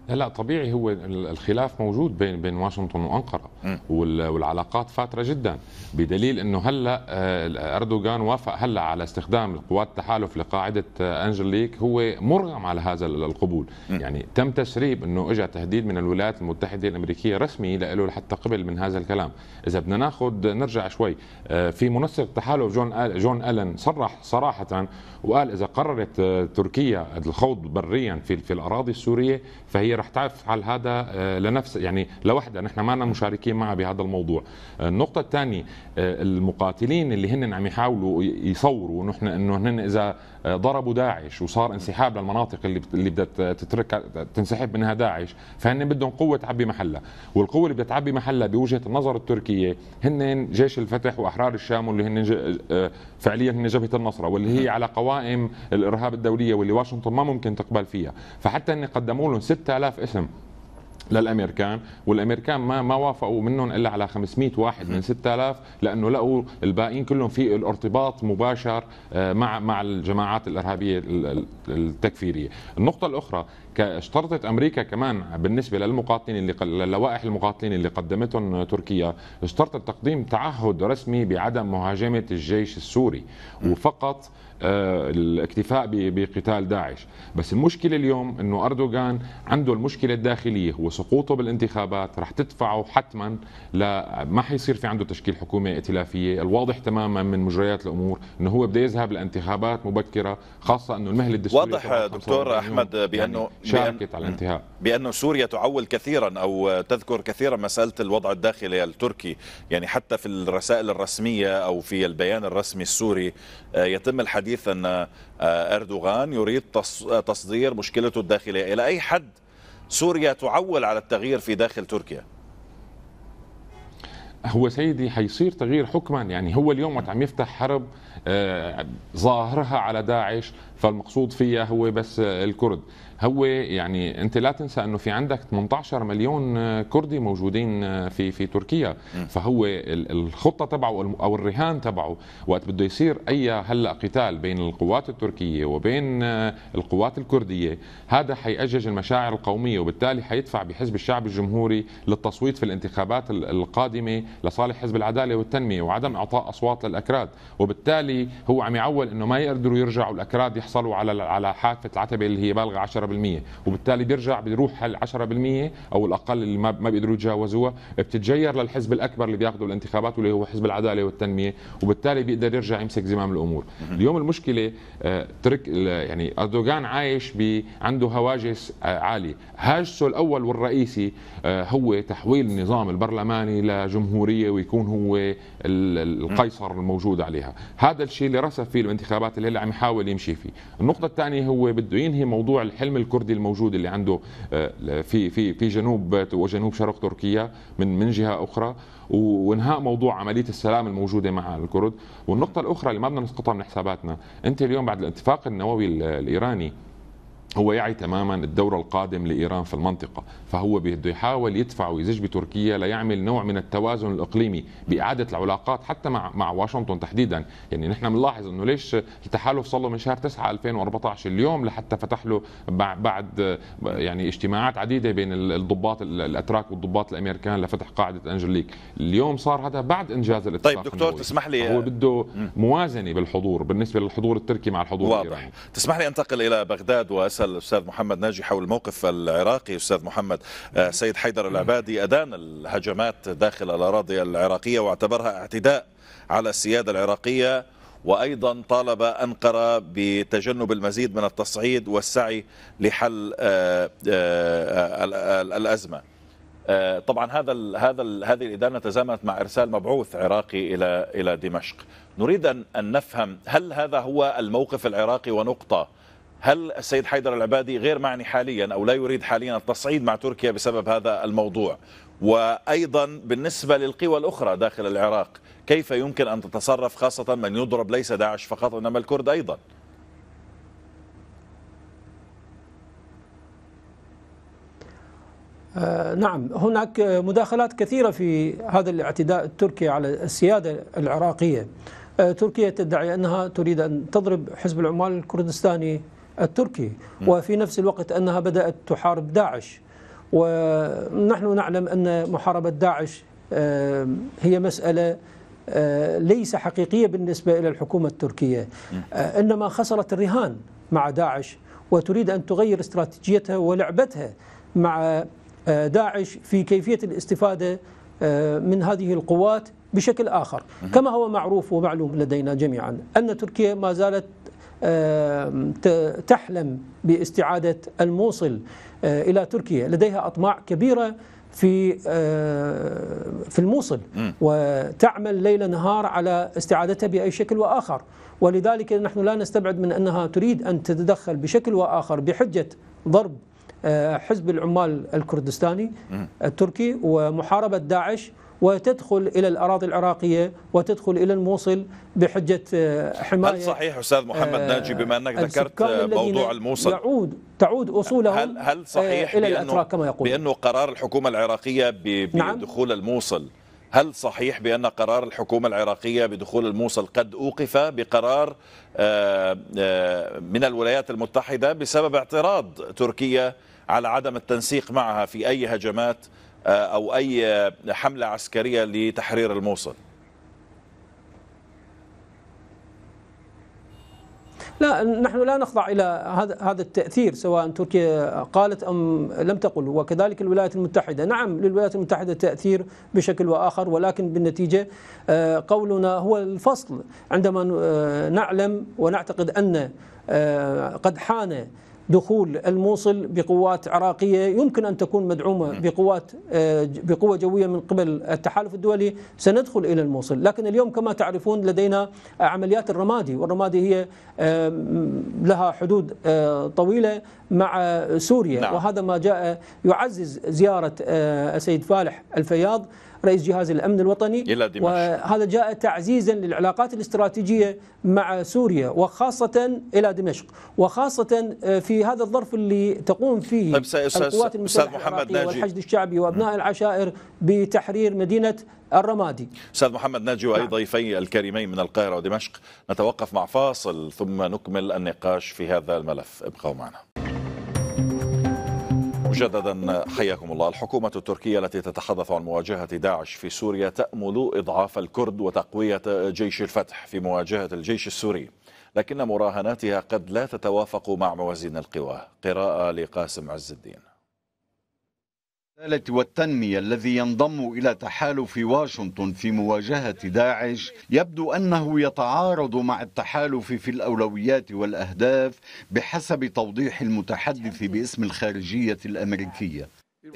لا لا طبيعي هو الخلاف موجود بين بين واشنطن وانقره م. والعلاقات فاتره جدا بدليل انه هلا آه، اردوغان وافق هلا على استخدام قوات التحالف لقاعده آه، انجليك هو مرغم على هذا القبول م. يعني تم تسريب انه اجى تهديد من الولايات المتحده الامريكيه رسمي له حتى قبل من هذا الكلام اذا بدنا ناخذ نرجع شوي آه، في منسق التحالف جون آل جون الن صرح صراحه وقال اذا قررت تركيا الخوض بريا في في الاراضي السوريه فهي رح تفعل هذا آه، لنفس يعني لوحدها نحن ما مشاركين معها بهذا الموضوع آه، النقطه الثانيه آه، المقاتلين اللي هن عم يحاولوا يصوروا نحن انه هن اذا ضربوا داعش وصار انسحاب للمناطق اللي اللي بدها تترك تنسحب منها داعش فهن بدهم قوه تعبي محلها والقوه اللي بدها تعبي محلها بوجهه النظر التركيه هن جيش الفتح واحرار الشام واللي هن آه، فعليا هن جبهه النصره واللي هي على قوائم الارهاب الدوليه واللي واشنطن ما ممكن تقبل فيها فحتى هن قدموا لهم 6000 اسم للامريكان والامريكان ما ما وافقوا منهم الا على 500 واحد من 6000 لانه لقوا الباقيين كلهم في الارتباط مباشر آه، مع مع الجماعات الارهابيه التكفيريه النقطه الاخرى اشترطت امريكا كمان بالنسبه للمقاتلين اللي لوائح المقاتلين اللي قدمتهم تركيا اشترطت تقديم تعهد رسمي بعدم مهاجمه الجيش السوري وفقط آه، الاكتفاء بقتال داعش بس المشكله اليوم انه اردوغان عنده المشكله الداخليه هو سقوطه بالانتخابات رح تدفعه حتما لا ما حيصير في عنده تشكيل حكومه ائتلافيه الواضح تماما من مجريات الامور انه هو بده يذهب لانتخابات مبكره خاصه انه المهله الدستوريه واضح دكتور احمد بانه يعني شاركت بأن على الانتهاء بانه سوريا تعول كثيرا او تذكر كثيرا مساله الوضع الداخلي التركي يعني حتى في الرسائل الرسميه او في البيان الرسمي السوري آه، يتم الحديث حديث أن آه، أردوغان يريد تصدير مشكلته الداخلية إلى أي حد سوريا تعول على التغيير في داخل تركيا هو سيدي حيصير تغيير حكما يعني هو اليوم وقت عم يفتح حرب آه، ظاهرها على داعش فالمقصود فيها هو بس آه، الكرد هو يعني انت لا تنسى انه في عندك 18 مليون كردي موجودين آه، في في تركيا فهو الخطه تبعه او الرهان تبعه وقت بده يصير اي هلا قتال بين القوات التركيه وبين آه، القوات الكرديه هذا حيأجج المشاعر القوميه وبالتالي حيدفع بحزب الشعب الجمهوري للتصويت في الانتخابات القادمه لصالح حزب العداله والتنميه وعدم اعطاء اصوات للاكراد وبالتالي هو عم يعول انه ما يقدروا يرجعوا الاكراد يحصلوا على على حافه العتبه اللي هي بالغه 10 وبالتالي بيرجع بيروح هال 10% او الاقل اللي ما ما بيقدروا يتجاوزوها بتتجير للحزب الاكبر اللي بياخذوا الانتخابات واللي هو حزب العداله والتنميه وبالتالي بيقدر يرجع يمسك زمام الامور اليوم المشكله آه، ترك يعني اردوغان عايش عنده هواجس آه، عاليه هاجسه الاول والرئيسي آه، هو تحويل النظام البرلماني لجمهوريه ويكون هو القيصر الموجود عليها هذا الشيء اللي رسب فيه الانتخابات اللي هلا عم يحاول يمشي فيه النقطه الثانيه هو بده ينهي موضوع الحلم الكردي الموجود اللي عنده آه، في في في جنوب وجنوب شرق تركيا من من جهه اخرى وانهاء موضوع عمليه السلام الموجوده مع الكرد والنقطه الاخرى اللي ما بدنا نسقطها من حساباتنا انت اليوم بعد الاتفاق النووي الايراني هو يعي تماما الدور القادم لايران في المنطقه فهو بده يحاول يدفع ويزج بتركيا ليعمل نوع من التوازن الاقليمي باعاده العلاقات حتى مع مع واشنطن تحديدا يعني نحن بنلاحظ انه ليش التحالف صار له من شهر 9 2014 اليوم لحتى فتح له بعد يعني اجتماعات عديده بين الضباط الاتراك والضباط الامريكان لفتح قاعده انجليك اليوم صار هذا بعد انجاز الاتفاق طيب دكتور تسمح لي هو بده موازنه بالحضور بالنسبه للحضور التركي مع الحضور واضح. الايراني تسمح لي انتقل الى بغداد واسال الاستاذ محمد ناجي حول الموقف العراقي استاذ محمد آه، سيد حيدر العبادي أدان الهجمات داخل الأراضي العراقية واعتبرها اعتداء على السيادة العراقية وأيضا طالب أنقرة بتجنب المزيد من التصعيد والسعي لحل آه، آه، الأزمة طبعا هذا الـ هذا الـ هذه الادانه تزامنت مع ارسال مبعوث عراقي الى الى دمشق. نريد ان نفهم هل هذا هو الموقف العراقي ونقطه هل السيد حيدر العبادي غير معني حاليا أو لا يريد حاليا التصعيد مع تركيا بسبب هذا الموضوع وأيضا بالنسبة للقوى الأخرى داخل العراق كيف يمكن أن تتصرف خاصة من يضرب ليس داعش فقط إنما الكرد أيضا آه، نعم هناك مداخلات كثيرة في هذا الاعتداء التركي على السيادة العراقية آه، تركيا تدعي أنها تريد أن تضرب حزب العمال الكردستاني التركي وفي نفس الوقت أنها بدأت تحارب داعش ونحن نعلم أن محاربة داعش آه، هي مسألة آه، ليس حقيقية بالنسبة إلى الحكومة التركية آه، إنما خسرت الرهان مع داعش وتريد أن تغير استراتيجيتها ولعبتها مع داعش في كيفية الاستفادة من هذه القوات بشكل آخر كما هو معروف ومعلوم لدينا جميعا أن تركيا ما زالت تحلم باستعادة الموصل إلى تركيا لديها أطماع كبيرة في في الموصل وتعمل ليل نهار على استعادتها باي شكل واخر ولذلك نحن لا نستبعد من انها تريد ان تتدخل بشكل واخر بحجه ضرب حزب العمال الكردستاني التركي ومحاربه داعش وتدخل إلى الأراضي العراقية وتدخل إلى الموصل بحجة آه، حماية هل صحيح أستاذ محمد آه، ناجي بما أنك ذكرت موضوع الموصل يعود تعود أصولهم هل, هل صحيح آه، إلى الأتراك كما يقول بأنه قرار الحكومة العراقية نعم. بدخول نعم الموصل هل صحيح بأن قرار الحكومة العراقية بدخول الموصل قد أوقف بقرار من الولايات المتحدة بسبب اعتراض تركيا على عدم التنسيق معها في أي هجمات آه، أو أي حملة عسكرية لتحرير الموصل لا نحن لا نخضع الى هذا هذا التاثير سواء تركيا قالت ام لم تقل وكذلك الولايات المتحده، نعم للولايات المتحده تاثير بشكل واخر ولكن بالنتيجه آه، قولنا هو الفصل عندما آه، نعلم ونعتقد ان قد حان دخول الموصل بقوات عراقيه يمكن ان تكون مدعومه نعم. بقوات آه، بقوه جويه من قبل التحالف الدولي سندخل الى الموصل، لكن اليوم كما تعرفون لدينا عمليات الرمادي، والرمادي هي آه، لها حدود آه، طويله مع سوريا نعم. وهذا ما جاء يعزز زياره السيد فالح الفياض رئيس جهاز الأمن الوطني إلى دمشق. وهذا جاء تعزيزا للعلاقات الاستراتيجية مع سوريا وخاصة إلى دمشق وخاصة آه، في هذا الظرف اللي تقوم فيه طيب القوات المسلحة محمد ناجي والحشد الشعبي وأبناء نعم. العشائر بتحرير مدينة الرمادي أستاذ محمد ناجي وأي نعم. ضيفي الكريمين من القاهرة ودمشق نتوقف مع فاصل ثم نكمل النقاش في هذا الملف ابقوا معنا مجددا حياكم الله الحكومة التركية التي تتحدث عن مواجهة داعش في سوريا تأمل إضعاف الكرد وتقوية جيش الفتح في مواجهة الجيش السوري لكن مراهناتها قد لا تتوافق مع موازين القوى قراءة لقاسم عز الدين العدالة والتنمية الذي ينضم إلى تحالف واشنطن في مواجهة داعش يبدو أنه يتعارض مع التحالف في الأولويات والأهداف بحسب توضيح المتحدث باسم الخارجية الأمريكية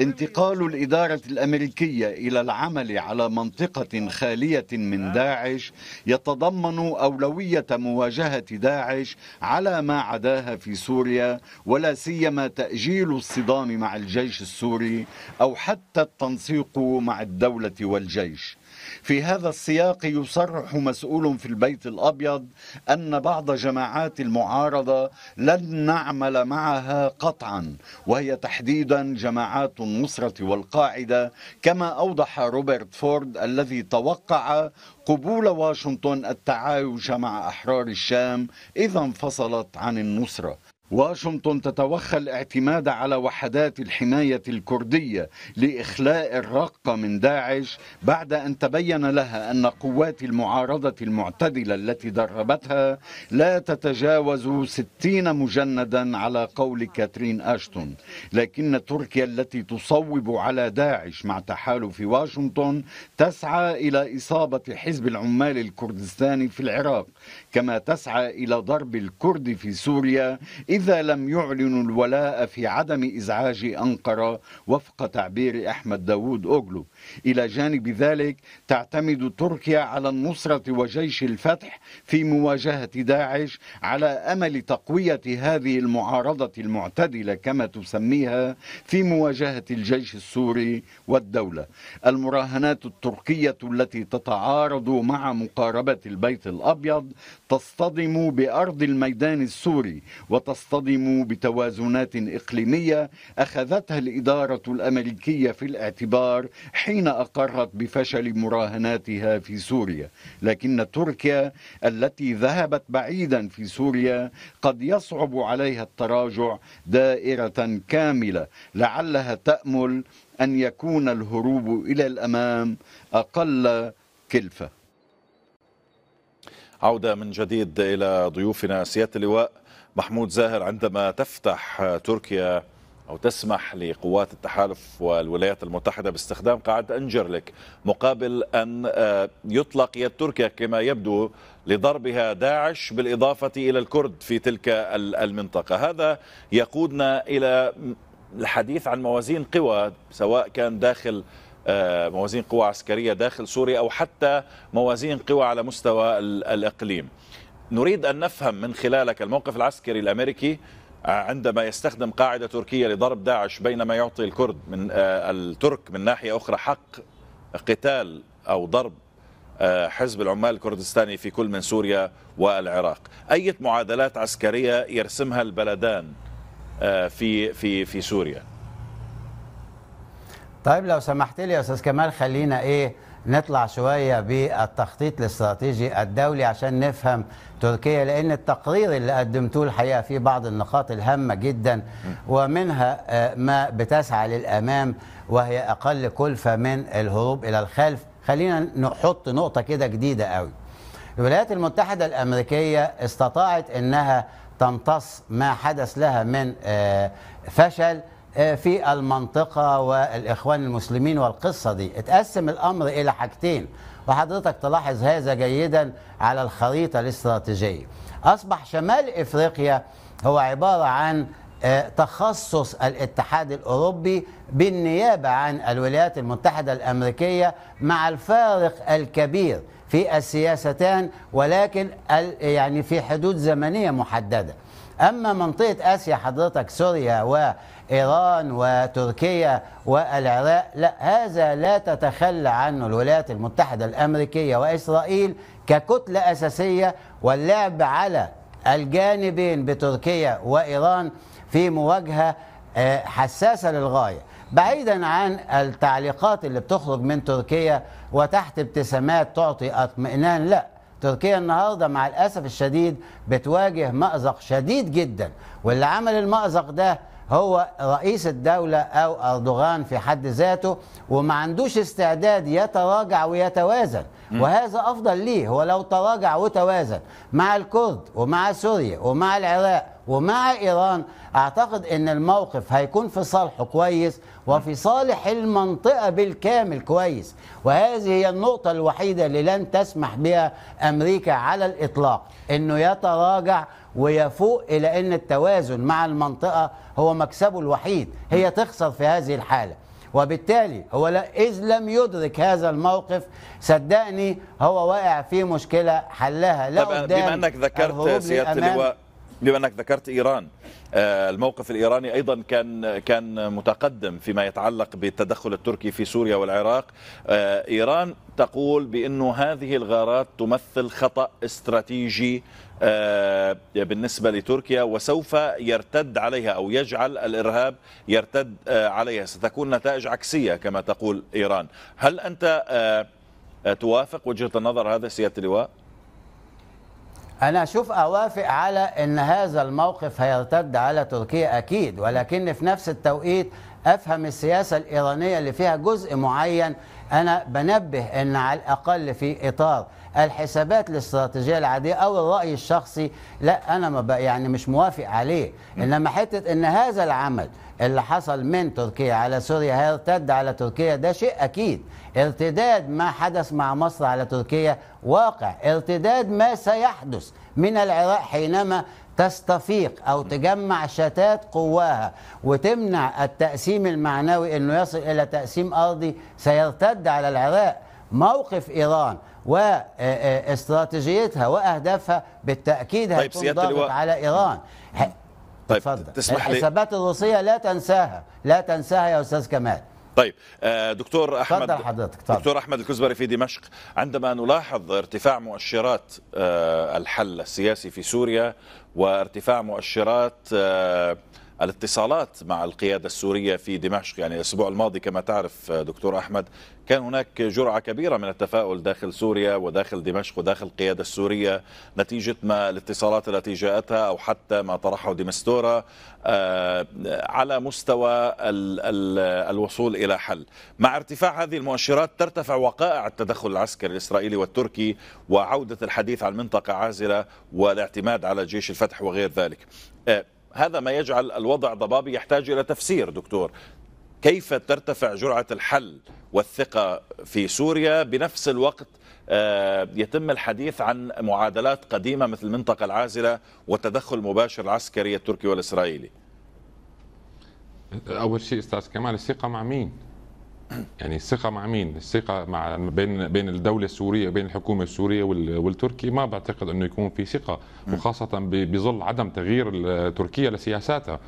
انتقال الإدارة الأمريكية إلى العمل على منطقة خالية من داعش يتضمن أولوية مواجهة داعش على ما عداها في سوريا ولا سيما تأجيل الصدام مع الجيش السوري أو حتى التنسيق مع الدولة والجيش في هذا السياق يصرح مسؤول في البيت الابيض ان بعض جماعات المعارضه لن نعمل معها قطعا وهي تحديدا جماعات النصره والقاعده كما اوضح روبرت فورد الذي توقع قبول واشنطن التعايش مع احرار الشام اذا انفصلت عن النصره واشنطن تتوخى الاعتماد على وحدات الحماية الكردية لإخلاء الرقة من داعش بعد أن تبين لها أن قوات المعارضة المعتدلة التي دربتها لا تتجاوز 60 مجندا على قول كاترين أشتون لكن تركيا التي تصوب على داعش مع تحالف واشنطن تسعى إلى إصابة حزب العمال الكردستاني في العراق كما تسعى إلى ضرب الكرد في سوريا إذا لم يعلنوا الولاء في عدم إزعاج أنقرة وفق تعبير أحمد داوود أوغلو إلى جانب ذلك تعتمد تركيا على النصرة وجيش الفتح في مواجهة داعش على أمل تقوية هذه المعارضة المعتدلة كما تسميها في مواجهة الجيش السوري والدولة المراهنات التركية التي تتعارض مع مقاربة البيت الأبيض تصطدم بأرض الميدان السوري وتصطدم تصطدم بتوازنات إقليمية أخذتها الإدارة الأمريكية في الاعتبار حين أقرت بفشل مراهناتها في سوريا لكن تركيا التي ذهبت بعيدا في سوريا قد يصعب عليها التراجع دائرة كاملة لعلها تأمل أن يكون الهروب إلى الأمام أقل كلفة عودة من جديد إلى ضيوفنا سيادة اللواء محمود زاهر عندما تفتح تركيا أو تسمح لقوات التحالف والولايات المتحدة باستخدام قاعدة أنجرلك مقابل أن آه، يطلق يد تركيا كما يبدو لضربها داعش بالإضافة إلى الكرد في تلك المنطقة هذا يقودنا إلى الحديث عن موازين قوى سواء كان داخل آه، موازين قوى عسكرية داخل سوريا أو حتى موازين قوى على مستوى الإقليم نريد أن نفهم من خلالك الموقف العسكري الأمريكي آه، عندما يستخدم قاعدة تركية لضرب داعش بينما يعطي الكرد من آه، الترك من ناحية أخرى حق قتال أو ضرب آه، حزب العمال الكردستاني في كل من سوريا والعراق أي معادلات عسكرية يرسمها البلدان في في في سوريا طيب لو سمحت لي يا استاذ كمال خلينا ايه نطلع شوية بالتخطيط الاستراتيجي الدولي عشان نفهم تركيا لأن التقرير اللي قدمتوه الحقيقة فيه بعض النقاط الهامة جدا ومنها آه، ما بتسعى للأمام وهي أقل كلفة من الهروب إلى الخلف خلينا نحط نقطة كده جديدة قوي الولايات المتحدة الأمريكية استطاعت أنها تمتص ما حدث لها من آه، فشل آه، في المنطقة والإخوان المسلمين والقصة دي اتقسم الأمر إلى حاجتين وحضرتك تلاحظ هذا جيدا على الخريطة الاستراتيجية أصبح شمال إفريقيا هو عبارة عن آه، تخصص الاتحاد الأوروبي بالنيابة عن الولايات المتحدة الأمريكية مع الفارق الكبير في السياستان ولكن يعني في حدود زمنية محددة أما منطقة آسيا حضرتك سوريا و إيران وتركيا والعراق لا هذا لا تتخلى عنه الولايات المتحدة الأمريكية وإسرائيل ككتلة أساسية واللعب على الجانبين بتركيا وإيران في مواجهة آه، حساسة للغاية بعيدا عن التعليقات اللي بتخرج من تركيا وتحت ابتسامات تعطي اطمئنان لا تركيا النهارده مع الاسف الشديد بتواجه مازق شديد جدا واللي عمل المازق ده هو رئيس الدولة أو أردوغان في حد ذاته وما عندوش استعداد يتراجع ويتوازن وهذا أفضل ليه هو لو تراجع وتوازن مع الكرد ومع سوريا ومع العراق ومع إيران أعتقد أن الموقف هيكون في صالحه كويس وفي صالح المنطقة بالكامل كويس وهذه هي النقطة الوحيدة اللي لن تسمح بها أمريكا على الإطلاق أنه يتراجع ويفوق إلى أن التوازن مع المنطقة هو مكسبه الوحيد هي تخسر في هذه الحالة وبالتالي هو لا إذ لم يدرك هذا الموقف صدقني هو واقع في مشكلة حلها لا طب بما أنك ذكرت سيادة اللواء بما انك ذكرت ايران آه، الموقف الايراني ايضا كان كان متقدم فيما يتعلق بالتدخل التركي في سوريا والعراق آه، ايران تقول بانه هذه الغارات تمثل خطا استراتيجي آه، بالنسبة لتركيا وسوف يرتد عليها أو يجعل الإرهاب يرتد آه، عليها ستكون نتائج عكسية كما تقول إيران هل أنت آه، توافق وجهة النظر هذا سيادة اللواء؟ أنا أشوف أوافق على أن هذا الموقف هيرتد على تركيا أكيد ولكن في نفس التوقيت أفهم السياسة الإيرانية اللي فيها جزء معين أنا بنبه أن على الأقل في إطار الحسابات الاستراتيجيه العاديه او الراي الشخصي لا انا ما بقى يعني مش موافق عليه انما حته ان هذا العمل اللي حصل من تركيا على سوريا هيرتد على تركيا ده شيء اكيد ارتداد ما حدث مع مصر على تركيا واقع ارتداد ما سيحدث من العراق حينما تستفيق او تجمع شتات قواها وتمنع التقسيم المعنوي انه يصل الى تقسيم ارضي سيرتد على العراق موقف ايران واستراتيجيتها واهدافها بالتاكيد طيب هتكون ضاغط على ايران طيب تسمح لي الحسابات الروسيه لا تنساها لا تنساها يا استاذ كمال طيب آه، دكتور احمد حضرتك طبعا. دكتور احمد الكزبري في دمشق عندما نلاحظ ارتفاع مؤشرات آه، الحل السياسي في سوريا وارتفاع مؤشرات آه، الاتصالات مع القيادة السورية في دمشق يعني الأسبوع الماضي كما تعرف دكتور أحمد كان هناك جرعة كبيرة من التفاؤل داخل سوريا وداخل دمشق وداخل القيادة السورية نتيجة ما الاتصالات التي جاءتها أو حتى ما طرحه ديمستورا آه، على مستوى الوصول إلى حل مع ارتفاع هذه المؤشرات ترتفع وقائع التدخل العسكري الإسرائيلي والتركي وعودة الحديث عن منطقة عازلة والاعتماد على جيش الفتح وغير ذلك آه، هذا ما يجعل الوضع ضبابي يحتاج إلى تفسير دكتور كيف ترتفع جرعة الحل والثقة في سوريا بنفس الوقت آه، يتم الحديث عن معادلات قديمة مثل المنطقة العازلة والتدخل المباشر العسكري التركي والإسرائيلي أول شيء أستاذ كمال الثقة مع مين يعني الثقه مع مين؟ الثقه مع بين بين الدوله السوريه بين الحكومه السوريه والتركي ما بعتقد انه يكون في ثقه وخاصه بظل عدم تغيير تركيا لسياساتها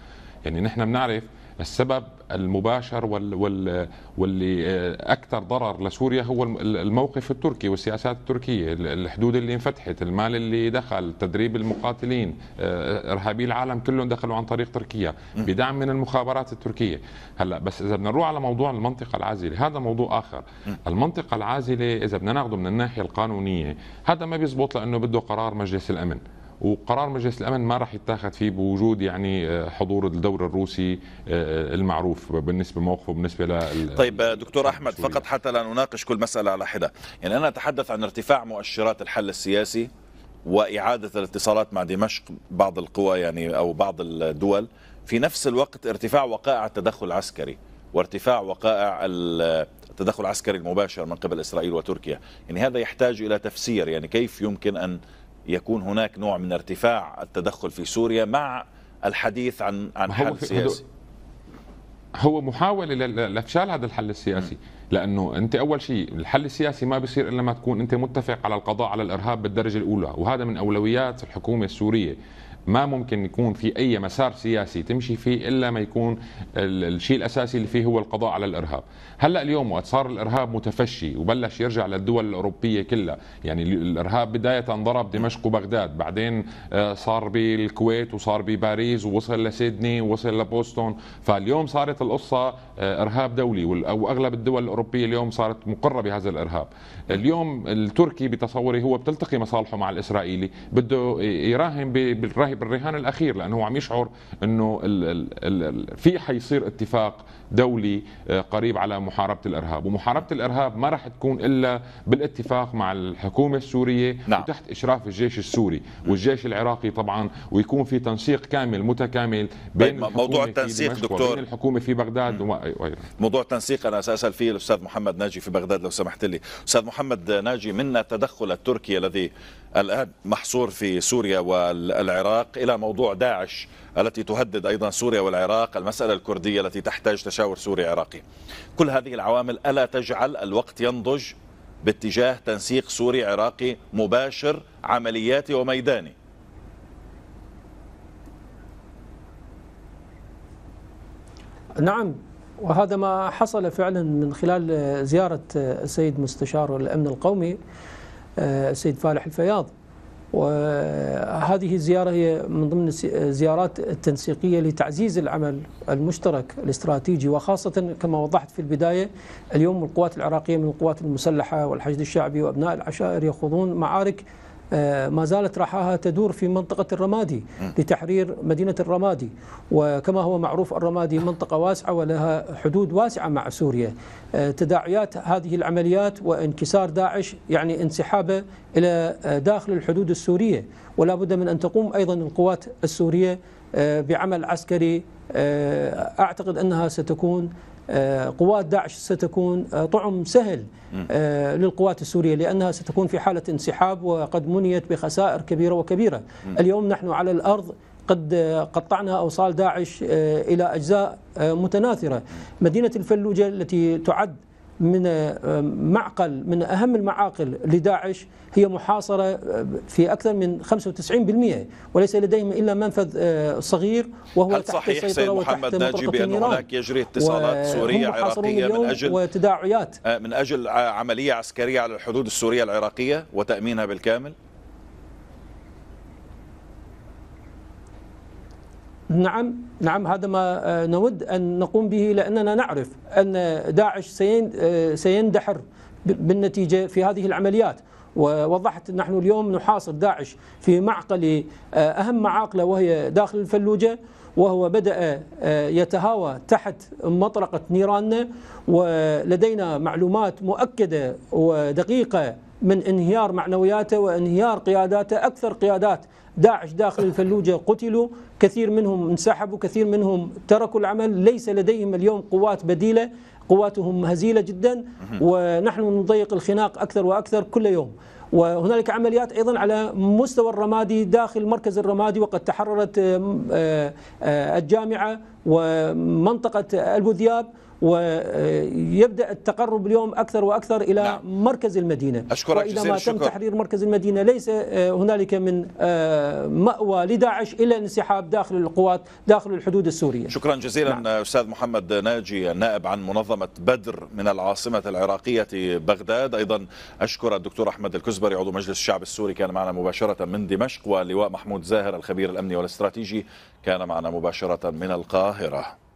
يعني نحن بنعرف السبب المباشر وال وال واللي آه، اكثر ضرر لسوريا هو الموقف التركي والسياسات التركيه، الحدود اللي انفتحت، المال اللي دخل، تدريب المقاتلين، آه، ارهابي العالم كلهم دخلوا عن طريق تركيا بدعم من المخابرات التركيه، هلا بس اذا بدنا نروح على موضوع المنطقه العازله، هذا موضوع اخر، المنطقه العازله اذا بدنا ناخذه من الناحيه القانونيه، هذا ما بيزبط لانه بده قرار مجلس الامن، وقرار مجلس الامن ما راح يتاخذ فيه بوجود يعني آه، حضور الدور الروسي آه، المعروف بالنسبه لموقفه بالنسبه لل طيب دكتور آه، احمد سوريا. فقط حتى لا نناقش كل مساله على حده، يعني انا اتحدث عن ارتفاع مؤشرات الحل السياسي واعاده الاتصالات مع دمشق بعض القوى يعني او بعض الدول في نفس الوقت ارتفاع وقائع التدخل العسكري وارتفاع وقائع التدخل العسكري المباشر من قبل اسرائيل وتركيا، يعني هذا يحتاج الى تفسير يعني كيف يمكن ان يكون هناك نوع من ارتفاع التدخل في سوريا مع الحديث عن عن حل سياسي هو محاوله لافشال هذا الحل السياسي لانه انت اول شيء الحل السياسي ما بيصير الا ما تكون انت متفق على القضاء على الارهاب بالدرجه الاولى وهذا من اولويات الحكومه السوريه ما ممكن يكون في اي مسار سياسي تمشي فيه الا ما يكون الشيء الاساسي اللي فيه هو القضاء على الارهاب هلا اليوم وقت صار الارهاب متفشي وبلش يرجع للدول الاوروبيه كلها يعني الارهاب بدايه ضرب دمشق وبغداد بعدين آه، صار بالكويت وصار بباريس ووصل لسيدني ووصل لبوسطن فاليوم صارت القصه آه، ارهاب دولي واغلب الدول الاوروبيه اليوم صارت مقره بهذا الارهاب اليوم التركي بتصوري هو بتلتقي مصالحه مع الاسرائيلي بده يراهن بالرهب بالرهان الاخير لانه هو عم يشعر انه في حيصير اتفاق دولي آه، قريب على محاربه الارهاب ومحاربه الارهاب ما راح تكون الا بالاتفاق مع الحكومه السوريه نعم. وتحت اشراف الجيش السوري والجيش العراقي طبعا ويكون في تنسيق كامل متكامل طيب، بين موضوع التنسيق دكتور بين الحكومه في بغداد وغيره موضوع التنسيق انا ساسال فيه الاستاذ محمد ناجي في بغداد لو سمحت لي استاذ محمد ناجي من تدخل التركي الذي الان محصور في سوريا والعراق الى موضوع داعش التي تهدد أيضا سوريا والعراق المسألة الكردية التي تحتاج تشاور سوري عراقي كل هذه العوامل ألا تجعل الوقت ينضج باتجاه تنسيق سوري عراقي مباشر عملياتي وميداني نعم وهذا ما حصل فعلا من خلال زيارة السيد مستشار الأمن القومي آه، السيد فالح الفياض وهذه الزيارة هي من ضمن الزيارات التنسيقية لتعزيز العمل المشترك الاستراتيجي وخاصة كما وضحت في البداية اليوم القوات العراقية من القوات المسلحة والحشد الشعبي وأبناء العشائر يخوضون معارك آه، ما زالت رحاها تدور في منطقة الرمادي لتحرير مدينة الرمادي وكما هو معروف الرمادي منطقة واسعة ولها حدود واسعة مع سوريا آه، تداعيات هذه العمليات وانكسار داعش يعني انسحابه إلى آه، داخل الحدود السورية ولا بد من أن تقوم أيضا القوات السورية بعمل عسكري اعتقد انها ستكون آه، قوات داعش ستكون آه، طعم سهل آه، للقوات السورية لأنها ستكون في حالة انسحاب وقد منيت بخسائر كبيرة وكبيرة اليوم نحن على الأرض قد قطعنا أوصال داعش إلى أجزاء متناثرة مدينة الفلوجة التي تعد من آه، معقل من أهم المعاقل لداعش هي محاصرة آه، في أكثر من 95% وليس لديهم إلا منفذ آه، صغير وهو هل تحت صحيح سيد محمد ناجي بأن هناك يجري اتصالات سورية عراقية من أجل وتداعيات من أجل عملية عسكرية على الحدود السورية العراقية وتأمينها بالكامل؟ نعم نعم هذا ما آه، نود أن نقوم به لأننا نعرف أن داعش آه، سيندحر بالنتيجة في هذه العمليات ووضحت نحن اليوم نحاصر داعش في معقل آه، أهم معاقله وهي داخل الفلوجة وهو بدأ يتهاوى تحت مطرقة نيراننا ولدينا معلومات مؤكدة ودقيقة من انهيار معنوياته وانهيار قياداته أكثر قيادات داعش داخل الفلوجة قتلوا كثير منهم انسحبوا كثير منهم تركوا العمل ليس لديهم اليوم قوات بديلة قواتهم هزيلة جدا ونحن نضيق الخناق أكثر وأكثر كل يوم وهنالك عمليات ايضا على مستوى الرمادي داخل مركز الرمادي وقد تحررت آه، آه، الجامعه ومنطقه البوذياب ويبدا التقرب اليوم اكثر واكثر الى نعم. مركز المدينه اشكرك جزيل ما الشكر تم تحرير مركز المدينه ليس آه، هنالك من آه، ماوى لداعش الا انسحاب داخل القوات داخل الحدود السوريه شكرا جزيلا نعم. آه، استاذ محمد ناجي النائب عن منظمه بدر من العاصمه العراقيه بغداد ايضا اشكر الدكتور احمد الكزبري عضو مجلس الشعب السوري كان معنا مباشره من دمشق واللواء محمود زاهر الخبير الامني والاستراتيجي كان معنا مباشره من القاهره